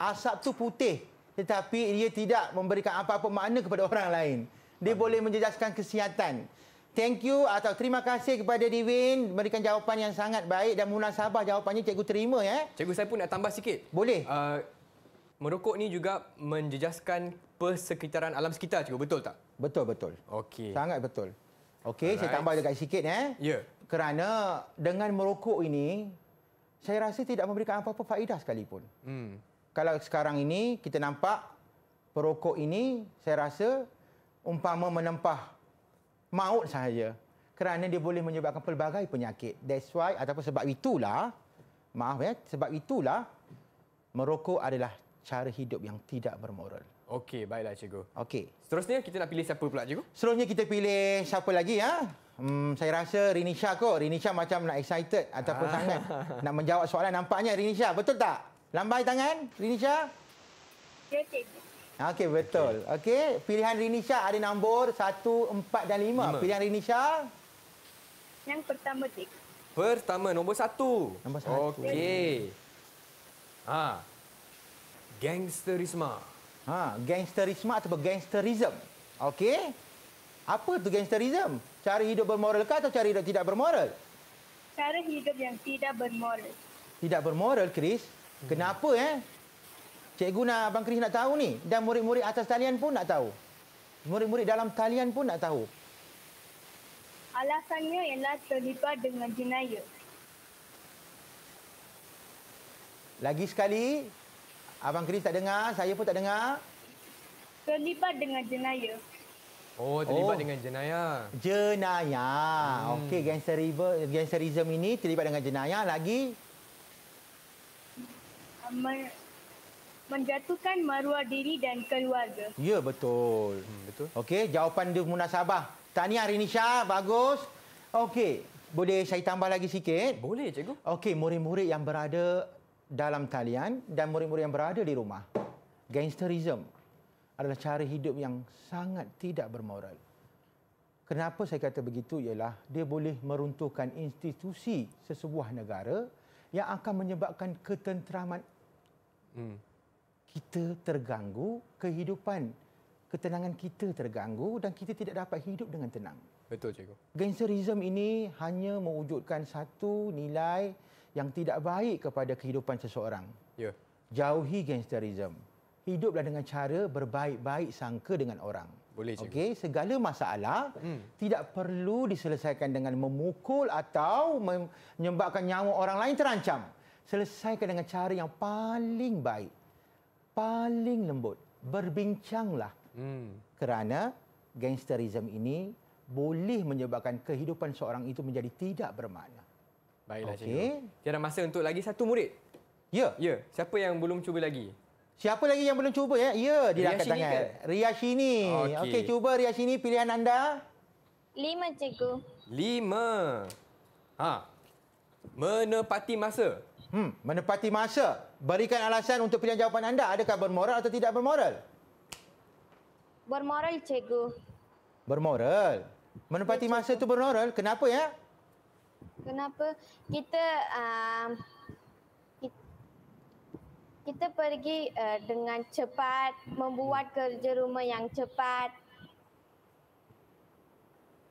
asap tu putih tetapi dia tidak memberikan apa-apa makna kepada orang lain. Dia Amin. boleh menjejaskan kesihatan. Thank you atau terima kasih kepada Divin, memberikan jawapan yang sangat baik dan munasabah jawapannya cikgu terima ya. Cikgu saya pun nak tambah sikit. Boleh. Uh, merokok ni juga menjejaskan persekitaran alam sekitar cikgu betul tak? Betul betul. Okey. Sangat betul. Okey, saya tambah dekat sikit eh. Ya. Yeah. Kerana dengan merokok ini saya rasa tidak memberikan apa-apa faedah sekalipun. Hmm kalau sekarang ini kita nampak perokok ini saya rasa umpama menempah maut sahaja kerana dia boleh menyebabkan pelbagai penyakit. That's why ataupun sebab itulah maaf ya sebab itulah merokok adalah cara hidup yang tidak bermoral. Okey, baiklah cikgu. Okey. Seterusnya kita nak pilih siapa pula cikgu? Seterusnya kita pilih siapa lagi ya? Hmm, saya rasa Rinisha kok. Rinisha macam nak excited ataupun ah. sangat nak menjawab soalan nampaknya Rinisha, betul tak? Lambai tangan, Rinisha. Okey. Okey, betul. Okey, pilihan Rinisha ada nombor 1, 4 dan 5. Pilihan Rinisha. Yang pertama, Dik. Pertama, nombor 1. Nombor 1. Okey. Ha. gangsterisma. Ha, gangsterisme atau gangsterism. Okey. Apa tu gangsterism? Cara hidup bermoral ke atau cara hidup tidak bermoral? Cara hidup yang tidak bermoral. Tidak bermoral, Chris. Hmm. Kenapa eh? Cikgu nak Abang Kris nak tahu ni dan murid-murid atas talian pun nak tahu. Murid-murid dalam talian pun nak tahu. Alasannya ialah terlibat dengan jenayah. Lagi sekali, Abang Kris tak dengar, saya pun tak dengar. Terlibat dengan jenayah. Oh, terlibat oh. dengan jenayah. Jenayah. Hmm. Okey, gangsterism ini terlibat dengan jenayah. Lagi, men, menjatuhkan maruah diri dan keluarga. Ya, betul. Hmm, betul. Okey, jawapan di munasabah. Tahniah Rinisha, bagus. Okey, boleh saya tambah lagi sikit? Boleh, cikgu. Okey, murid-murid yang berada dalam talian dan murid-murid yang berada di rumah. Gangsterism adalah cara hidup yang sangat tidak bermoral. Kenapa saya kata begitu ialah dia boleh meruntuhkan institusi sesebuah negara yang akan menyebabkan ketenteraman hmm. kita terganggu, kehidupan, ketenangan kita terganggu dan kita tidak dapat hidup dengan tenang. Betul, Cikgu. Gangsterism ini hanya mewujudkan satu nilai yang tidak baik kepada kehidupan seseorang. Ya. Jauhi gangsterism. Hiduplah dengan cara berbaik-baik sangka dengan orang. Boleh, Cikgu. Okay? Segala masalah hmm. tidak perlu diselesaikan dengan memukul atau menyebabkan nyawa orang lain terancam selesaikan dengan cara yang paling baik paling lembut berbincanglah hmm. kerana gangsterism ini boleh menyebabkan kehidupan seorang itu menjadi tidak bermakna baiklah okay. cikgu tiada masa untuk lagi satu murid ya ya siapa yang belum cuba lagi Siapa lagi yang belum cuba ya? Ya, dia Ria angkat tangan. Ria Shini. Okey, okay, cuba Ria Shini pilihan anda. Lima, cikgu. Lima. Ha. Menepati masa hmm. menepati masa. Berikan alasan untuk pilihan jawapan anda. Adakah bermoral atau tidak bermoral? Bermoral, cikgu. Bermoral? Menepati ya, masa itu bermoral? Kenapa ya? Kenapa? Kita... Uh, kita pergi uh, dengan cepat, membuat kerja rumah yang cepat.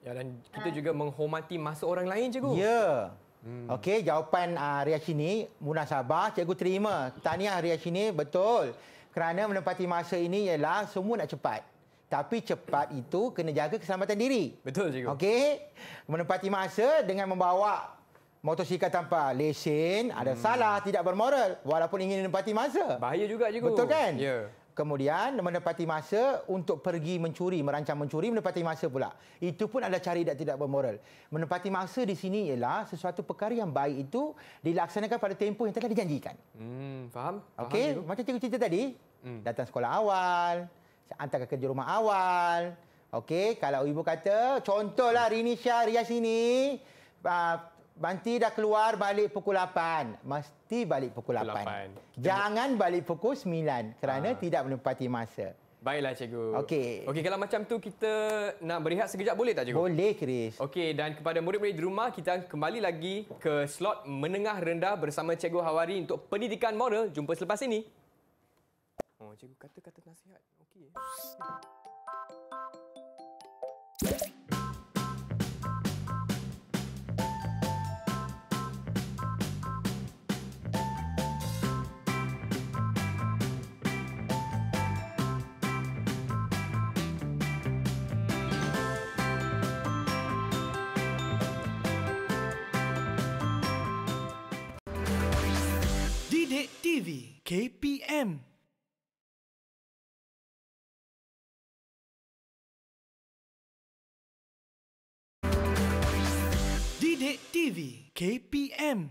Ya, dan kita uh. juga ah. menghormati masa orang lain, cikgu. Ya. Yeah. Hmm. Okey, jawapan uh, ah, Ria Cini, Munasabah, cikgu terima. Tahniah Ria Cini, betul. Kerana menempati masa ini ialah semua nak cepat. Tapi cepat itu kena jaga keselamatan diri. Betul, cikgu. Okey, menempati masa dengan membawa motosikal tanpa lesen hmm. ada salah, tidak bermoral. Walaupun ingin menempati masa. Bahaya juga, cikgu. Betul kan? Ya. Yeah kemudian menepati masa untuk pergi mencuri, merancang mencuri, menepati masa pula. Itu pun ada cari yang tidak bermoral. Menepati masa di sini ialah sesuatu perkara yang baik itu dilaksanakan pada tempoh yang telah dijanjikan. Hmm, faham? Okey, macam cikgu cerita tadi, hmm. datang sekolah awal, hantar ke kerja rumah awal. Okey, kalau ibu kata, contohlah Rini Syah Rias ini, ah, Banti dah keluar balik pukul 8. Mesti balik pukul 8. 8. Jangan balik pukul 9 kerana ha. tidak menepati masa. Baiklah cikgu. Okey. Okey kalau macam tu kita nak berehat sekejap boleh tak cikgu? Boleh Chris. Okey dan kepada murid-murid di rumah kita kembali lagi ke slot menengah rendah bersama cikgu Hawari untuk pendidikan moral. Jumpa selepas ini. Oh cikgu kata-kata nasihat. Okey. KPM. Didik TV KPM.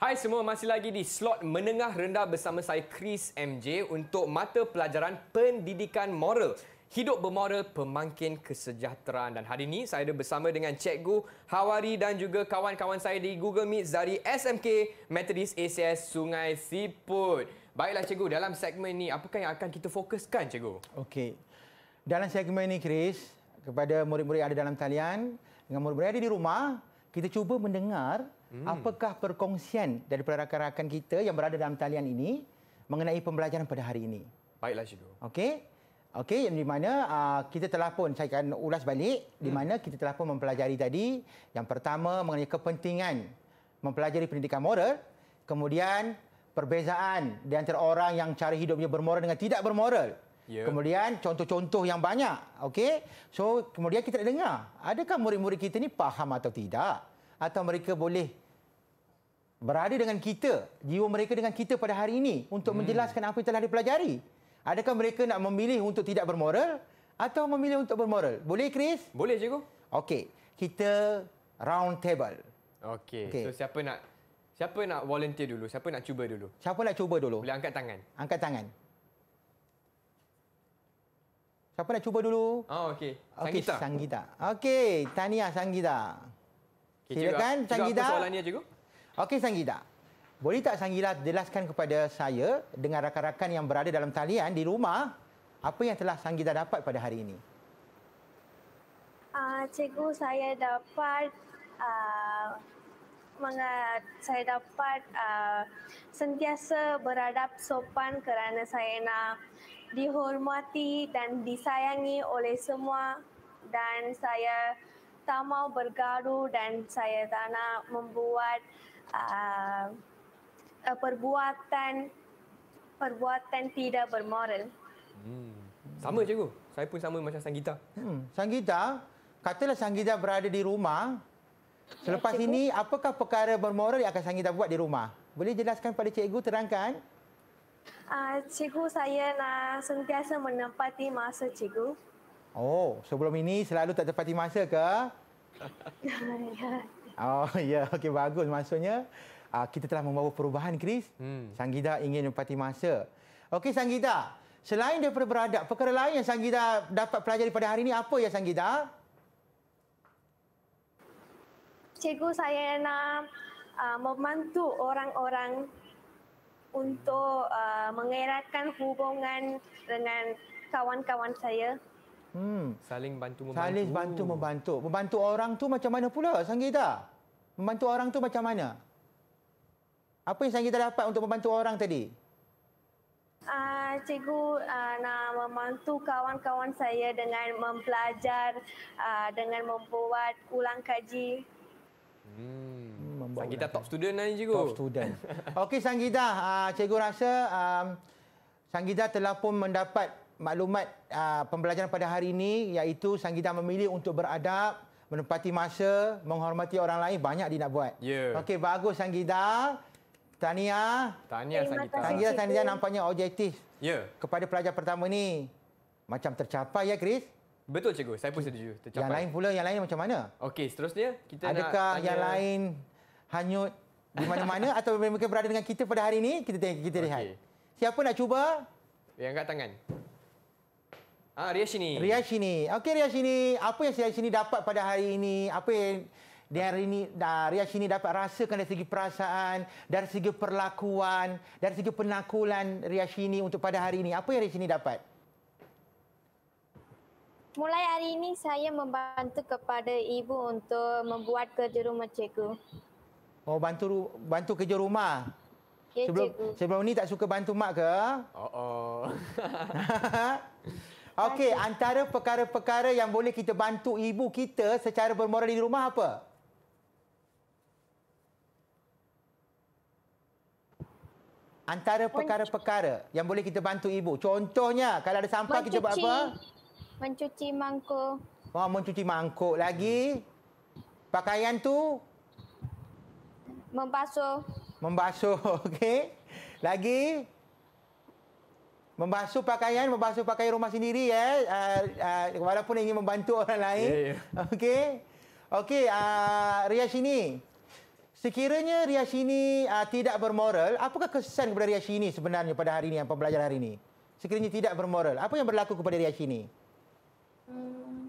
Hai semua, masih lagi di slot menengah rendah bersama saya Chris MJ untuk mata pelajaran pendidikan moral. Hidup bermoral pemangkin kesejahteraan dan hari ini saya ada bersama dengan cikgu Hawari dan juga kawan-kawan saya di Google Meet dari SMK Methodist ACS Sungai Siput. Baiklah cikgu, dalam segmen ini apakah yang akan kita fokuskan cikgu? Okey. Dalam segmen ini Chris, kepada murid-murid yang ada dalam talian dengan murid-murid yang ada di rumah, kita cuba mendengar hmm. apakah perkongsian daripada rakan-rakan kita yang berada dalam talian ini mengenai pembelajaran pada hari ini. Baiklah cikgu. Okey. Okey, yang di mana uh, kita telah pun saya akan ulas balik hmm. di mana kita telah pun mempelajari tadi yang pertama mengenai kepentingan mempelajari pendidikan moral, kemudian perbezaan di antara orang yang cari hidupnya bermoral dengan tidak bermoral. Yeah. Kemudian contoh-contoh yang banyak. Okey. So kemudian kita nak dengar, adakah murid-murid kita ni faham atau tidak atau mereka boleh berada dengan kita, jiwa mereka dengan kita pada hari ini untuk hmm. menjelaskan apa yang telah dipelajari. Adakah mereka nak memilih untuk tidak bermoral atau memilih untuk bermoral? Boleh Chris? Boleh cikgu. Okey. Kita round table. Okey. Okay. So siapa nak siapa nak volunteer dulu? Siapa nak cuba dulu? Siapa nak cuba dulu? Boleh angkat tangan. Angkat tangan. Siapa nak cuba dulu? Oh, okey. Sangita. Okay, Sangita. Okey, Tania Sangita. Okay, Silakan cikgu, Sangita. Cikgu apa soalannya cikgu? Okey Sangita boleh tak Sanggila jelaskan kepada saya dengan rakan-rakan yang berada dalam talian di rumah apa yang telah Sanggila dapat pada hari ini? Uh, cikgu saya dapat uh, ah, mengat, saya dapat uh, sentiasa beradab sopan kerana saya nak dihormati dan disayangi oleh semua dan saya tak mau bergaduh dan saya tak nak membuat uh, uh, perbuatan perbuatan tidak bermoral. Hmm. Sama cikgu. Saya pun sama macam Sangita. Hmm. Sanggita, katalah Sanggita berada di rumah. Ya, selepas ya, ini, apakah perkara bermoral yang akan Sangita buat di rumah? Boleh jelaskan pada cikgu, terangkan. Uh, cikgu, saya nak sentiasa menempati masa cikgu. Oh, sebelum ini selalu tak tempati masa ke? <laughs> Ya. oh, ya. Yeah. Okey, bagus. Maksudnya, uh, kita telah membawa perubahan Chris. Hmm. Sanggida ingin mempati masa. Okey Sanggida, selain daripada beradab, perkara lain yang Sanggida dapat pelajari pada hari ini apa ya Sanggida? Cikgu saya nak uh, membantu orang-orang untuk uh, ah, mengeratkan hubungan dengan kawan-kawan saya. Hmm, saling bantu membantu. Saling bantu membantu. Membantu orang tu macam mana pula Sanggida? Membantu orang tu macam mana? Apa yang kita dapat untuk membantu orang tadi? Uh, cikgu uh, nak membantu kawan-kawan saya dengan mempelajar, uh, dengan membuat ulang kaji. Hmm. hmm Sanggita top student lah ni cikgu. Top student. <laughs> Okey Sangita. uh, cikgu rasa um, Sanggita telah pun mendapat maklumat uh, pembelajaran pada hari ini iaitu Sangita memilih untuk beradab, menempati masa, menghormati orang lain. Banyak dia nak buat. Yeah. Okey, bagus Sangita. Tania, Tania, Sanita. Tania Sanita nampaknya objektif. Ya. Kepada pelajar pertama ni. Macam tercapai ya Chris? Betul cikgu. Saya pun setuju. Tercapai. Yang lain pula yang lain macam mana? Okey, seterusnya kita Adakah nak Adakah yang lain hanyut di mana-mana <laughs> atau mereka berada dengan kita pada hari ini? Kita tengok kita okay. lihat. Siapa nak cuba? Yang angkat tangan. Ah, Riashini. Riashini. Okey Riashini, apa yang Riashini dapat pada hari ini? Apa yang dari ni dari sini dapat rasakan dari segi perasaan, dari segi perlakuan, dari segi penakulan sini untuk pada hari ini. Apa yang sini dapat? Mulai hari ini saya membantu kepada ibu untuk membuat kerja rumah cikgu. Oh bantu bantu kerja rumah. Ya, sebelum cikgu. sebelum ni tak suka bantu mak ke? Oh. oh. <laughs> Okey, antara perkara-perkara yang boleh kita bantu ibu kita secara bermoral di rumah apa? antara perkara-perkara yang boleh kita bantu ibu. Contohnya kalau ada sampah mencuci. kita buat apa? Mencuci mangkuk. Oh, mencuci mangkuk lagi. Pakaian tu? Membasuh. Membasuh, <laughs> okey. Lagi? Membasuh pakaian, membasuh pakaian rumah sendiri ya. Eh? Uh, uh, walaupun ingin membantu orang lain. Yeah, yeah. Okey. Okey, uh, ah, Ria sini. Sekiranya Riyashini uh, tidak bermoral, apakah kesan kepada Riyashini sebenarnya pada hari ini, yang pembelajaran hari ini? Sekiranya tidak bermoral, apa yang berlaku kepada Riyashini? Hmm.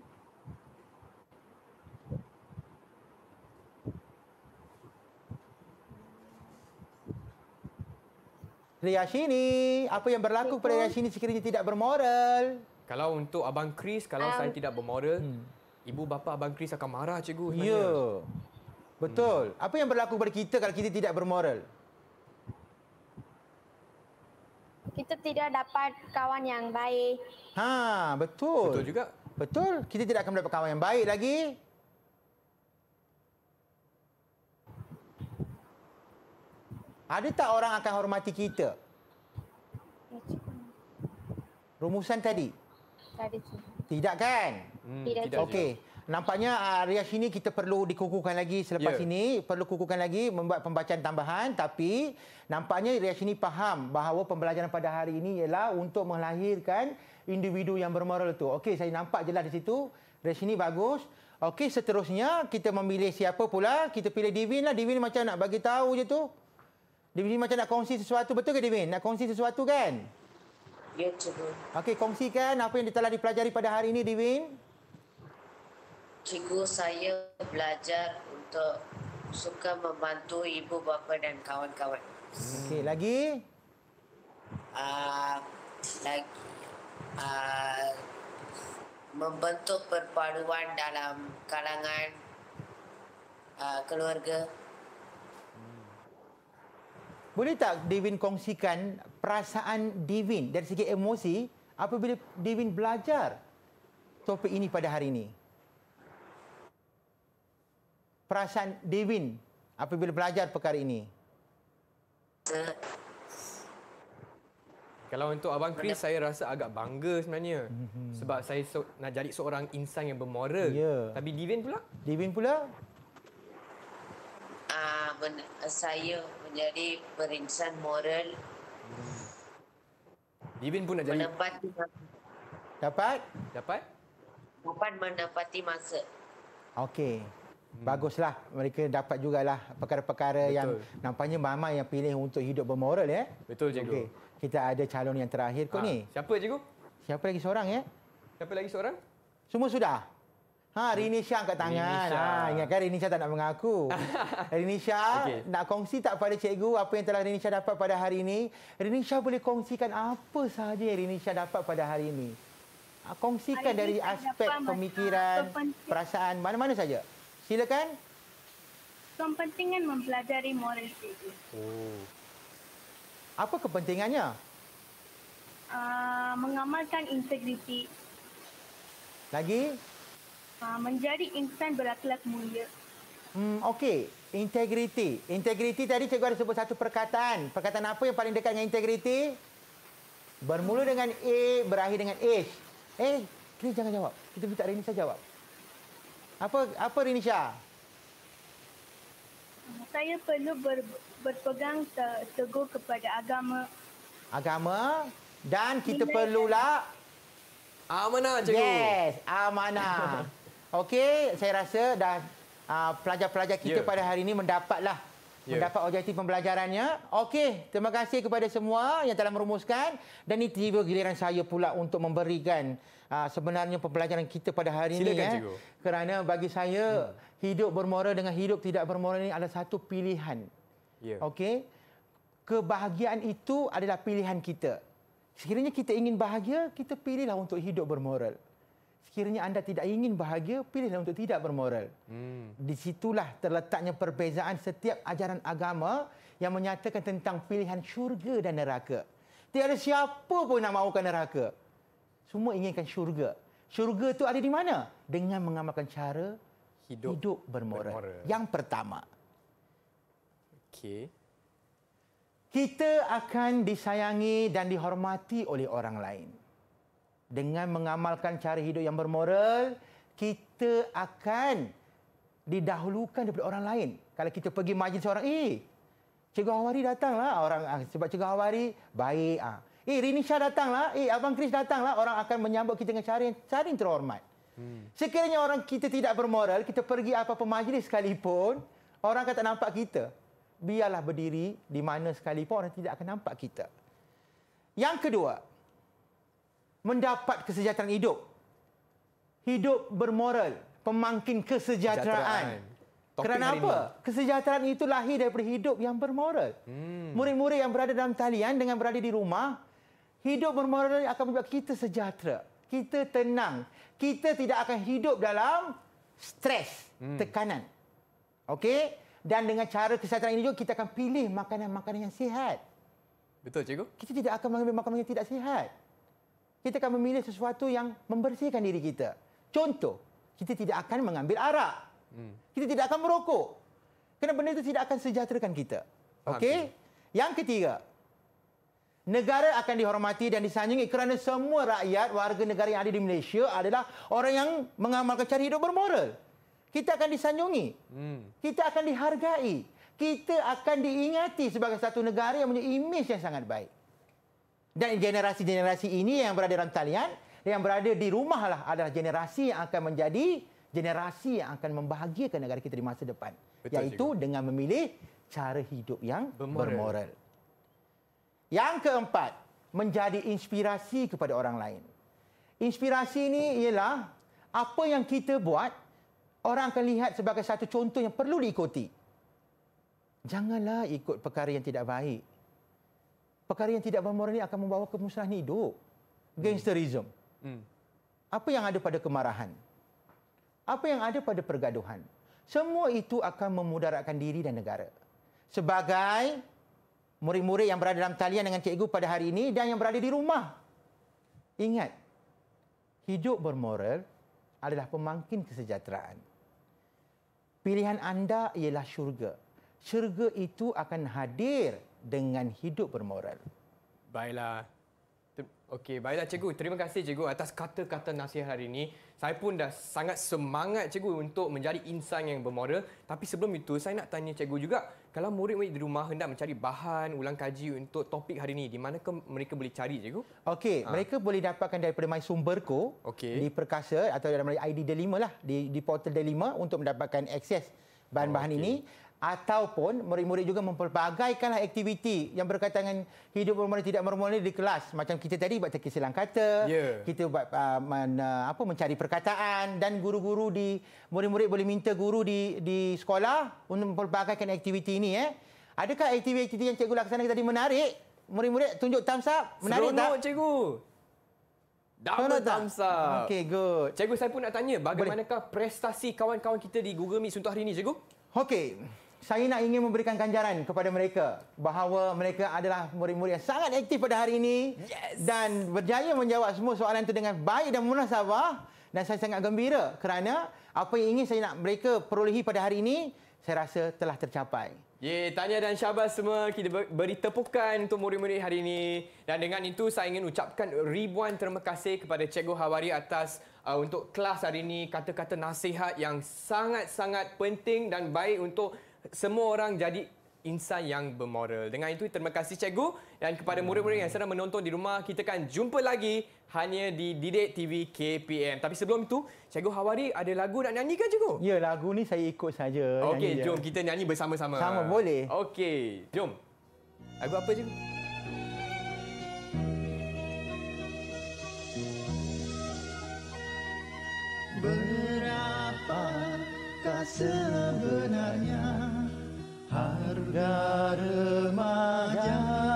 Riyashini, apa yang berlaku kepada Riyashini sekiranya tidak bermoral? Kalau untuk Abang Chris, kalau um. saya tidak bermoral, hmm. ibu bapa Abang Chris akan marah, cikgu. Ya. Yeah. Betul. Hmm. Apa yang berlaku pada kita kalau kita tidak bermoral? Kita tidak dapat kawan yang baik. Ha, betul. Betul juga. Betul. Kita tidak akan dapat kawan yang baik lagi. Ada tak orang akan hormati kita? Rumusan tadi? Tadi. Tidak kan? Hmm, tidak. tidak Okey. Nampaknya area ah, ini kita perlu dikukuhkan lagi selepas yeah. ini. Perlu kukuhkan lagi membuat pembacaan tambahan. Tapi nampaknya area ini faham bahawa pembelajaran pada hari ini ialah untuk melahirkan individu yang bermoral itu. Okey, saya nampak jelas di situ. Area ini bagus. Okey, seterusnya kita memilih siapa pula. Kita pilih Divin lah. Divin macam nak bagi tahu je tu. Divin macam nak kongsi sesuatu. Betul ke Divin? Nak kongsi sesuatu kan? Ya, yeah, Okey, kongsikan apa yang telah dipelajari pada hari ini, Divin. Divin cikgu saya belajar untuk suka membantu ibu bapa dan kawan-kawan. Okey, lagi? Uh, lagi. Uh, membentuk perpaduan dalam kalangan uh, keluarga. Boleh tak Divin kongsikan perasaan Divin dari segi emosi apabila Divin belajar topik ini pada hari ini? perasaan Devin apabila belajar perkara ini? Kalau untuk Abang Chris, saya rasa agak bangga sebenarnya. Mm-hmm. Sebab saya so, nak jadi seorang insan yang bermoral. Yeah. Tapi Devin pula? Devin pula? Uh, saya menjadi perinsan moral. Mm. Devin pun nak jadi? Menepati. Dapat? Dapat? Dapat mendapati masa. Okey. Hmm. Baguslah mereka dapat juga lah perkara-perkara yang nampaknya Mama yang pilih untuk hidup bermoral ya. Betul cikgu. Okay. Kita ada calon yang terakhir kot ha. ni. Siapa cikgu? Siapa lagi seorang ya? Siapa lagi seorang? Semua sudah. Ha Rini Shah angkat tangan. Rini Syah. Ha ingat kan Rini Shah tak nak mengaku. <laughs> Rini Shah okay. nak kongsi tak pada cikgu apa yang telah Rini Shah dapat pada hari ini? Rini Shah boleh kongsikan apa sahaja yang Rini Shah dapat pada hari ini? Ha, kongsikan hari dari aspek pemikiran, perasaan mana-mana saja. Silakan. Kepentingan mempelajari moral civic. Oh. Apa kepentingannya? Uh, mengamalkan integriti. Lagi? Uh, menjadi insan berakhlak mulia. Hmm, Okey. Integriti. Integriti tadi cikgu ada sebut satu perkataan. Perkataan apa yang paling dekat dengan integriti? Bermula dengan A, berakhir dengan H. Eh, kini jangan jawab. Kita minta Reni saya jawab. Apa apa Rinisha? Saya perlu ber, berpegang teguh kepada agama. Agama dan kita Bila perlulah amanah cikgu. Yes, amanah. <laughs> Okey, saya rasa dah ah, pelajar-pelajar uh, kita yeah. pada hari ini mendapatlah yeah. mendapat objektif pembelajarannya. Okey, terima kasih kepada semua yang telah merumuskan dan ini tiba giliran saya pula untuk memberikan uh, sebenarnya pembelajaran kita pada hari Silakan ini ya. Eh. Kerana bagi saya hmm. hidup bermoral dengan hidup tidak bermoral ini adalah satu pilihan. Yeah. Okey. Kebahagiaan itu adalah pilihan kita. Sekiranya kita ingin bahagia, kita pilihlah untuk hidup bermoral sekiranya anda tidak ingin bahagia, pilihlah untuk tidak bermoral. Hmm. Di situlah terletaknya perbezaan setiap ajaran agama yang menyatakan tentang pilihan syurga dan neraka. Tiada siapa pun nak mahukan neraka. Semua inginkan syurga. Syurga itu ada di mana? Dengan mengamalkan cara hidup, hidup bermoral. bermoral. Yang pertama. Okey. Kita akan disayangi dan dihormati oleh orang lain dengan mengamalkan cara hidup yang bermoral, kita akan didahulukan daripada orang lain. Kalau kita pergi majlis orang, eh, Cikgu Hawari datanglah. Orang, ah, sebab Cikgu Hawari baik. Ah. Eh, Rini Shah datanglah. Eh, Abang Chris datanglah. Orang akan menyambut kita dengan cara yang, cara yang terhormat. Hmm. Sekiranya orang kita tidak bermoral, kita pergi apa-apa majlis sekalipun, orang akan tak nampak kita. Biarlah berdiri di mana sekalipun, orang tidak akan nampak kita. Yang kedua, mendapat kesejahteraan hidup. Hidup bermoral, pemangkin kesejahteraan. Kerana apa? Ini. Kesejahteraan itu lahir daripada hidup yang bermoral. Hmm. Murid-murid hmm. yang berada dalam talian dengan berada di rumah, hidup bermoral akan membuat kita sejahtera. Kita tenang. Kita tidak akan hidup dalam stres, hmm. tekanan. Okey? Dan dengan cara kesejahteraan ini juga, kita akan pilih makanan-makanan yang sihat. Betul, cikgu. Kita tidak akan mengambil makanan yang tidak sihat kita akan memilih sesuatu yang membersihkan diri kita. Contoh, kita tidak akan mengambil arak. Hmm. Kita tidak akan merokok. Kerana benda itu tidak akan sejahterakan kita. Okey? Yang ketiga, negara akan dihormati dan disanjungi kerana semua rakyat warga negara yang ada di Malaysia adalah orang yang mengamalkan cara hidup bermoral. Kita akan disanjungi. Hmm. Kita akan dihargai. Kita akan diingati sebagai satu negara yang punya imej yang sangat baik. Dan generasi-generasi ini yang berada dalam talian, yang berada di rumah lah adalah generasi yang akan menjadi generasi yang akan membahagiakan negara kita di masa depan. Betul, iaitu cikgu. dengan memilih cara hidup yang bermoral. bermoral. Yang keempat, menjadi inspirasi kepada orang lain. Inspirasi ini ialah apa yang kita buat, orang akan lihat sebagai satu contoh yang perlu diikuti. Janganlah ikut perkara yang tidak baik perkara yang tidak bermoral ini akan membawa kemusnahan hidup. Gangsterism. Hmm. Hmm. Apa yang ada pada kemarahan? Apa yang ada pada pergaduhan? Semua itu akan memudaratkan diri dan negara. Sebagai murid-murid yang berada dalam talian dengan cikgu pada hari ini dan yang berada di rumah. Ingat, hidup bermoral adalah pemangkin kesejahteraan. Pilihan anda ialah syurga. Syurga itu akan hadir dengan hidup bermoral. Baiklah. Okey, baiklah cikgu. Terima kasih cikgu atas kata-kata nasihat hari ini. Saya pun dah sangat semangat cikgu untuk menjadi insan yang bermoral. Tapi sebelum itu, saya nak tanya cikgu juga. Kalau murid-murid di rumah hendak mencari bahan ulang kaji untuk topik hari ini, di mana mereka boleh cari cikgu? Okey, ha. mereka boleh dapatkan daripada My Sumberku okay. di Perkasa atau dalam ID Delima lah, di, di portal Delima untuk mendapatkan akses bahan-bahan oh, okay. ini ataupun murid-murid juga mempelbagaikanlah aktiviti yang berkaitan dengan hidup bermula tidak bermula di kelas macam kita tadi buat terkesilan kata yeah. kita buat uh, man, uh, apa mencari perkataan dan guru-guru di murid-murid boleh minta guru di di sekolah untuk mempelbagaikan aktiviti ini eh adakah aktiviti yang cikgu laksanakan tadi menarik murid-murid tunjuk thumbs up menarik Seronok, tak cikgu Double thumbs up. Okay, good. Cikgu, saya pun nak tanya bagaimanakah prestasi kawan-kawan kita di Google Meet untuk hari ini, cikgu? Okey, saya nak ingin memberikan ganjaran kepada mereka bahawa mereka adalah murid-murid yang sangat aktif pada hari ini yes. dan berjaya menjawab semua soalan itu dengan baik dan munasabah dan saya sangat gembira kerana apa yang ingin saya nak mereka perolehi pada hari ini saya rasa telah tercapai. Ye, tanya dan syabas semua kita beri tepukan untuk murid-murid hari ini dan dengan itu saya ingin ucapkan ribuan terima kasih kepada Cikgu Hawari atas uh, untuk kelas hari ini kata-kata nasihat yang sangat-sangat penting dan baik untuk semua orang jadi insan yang bermoral. Dengan itu, terima kasih cikgu dan kepada murid-murid yang sedang menonton di rumah. Kita akan jumpa lagi hanya di Didik TV KPM. Tapi sebelum itu, cikgu Hawari ada lagu nak nyanyi kan cikgu? Ya, lagu ni saya ikut saja. Okey, jom kita nyanyi bersama-sama. Sama, boleh. Okey, jom. Lagu apa cikgu? Berapa sebenarnya da remaja.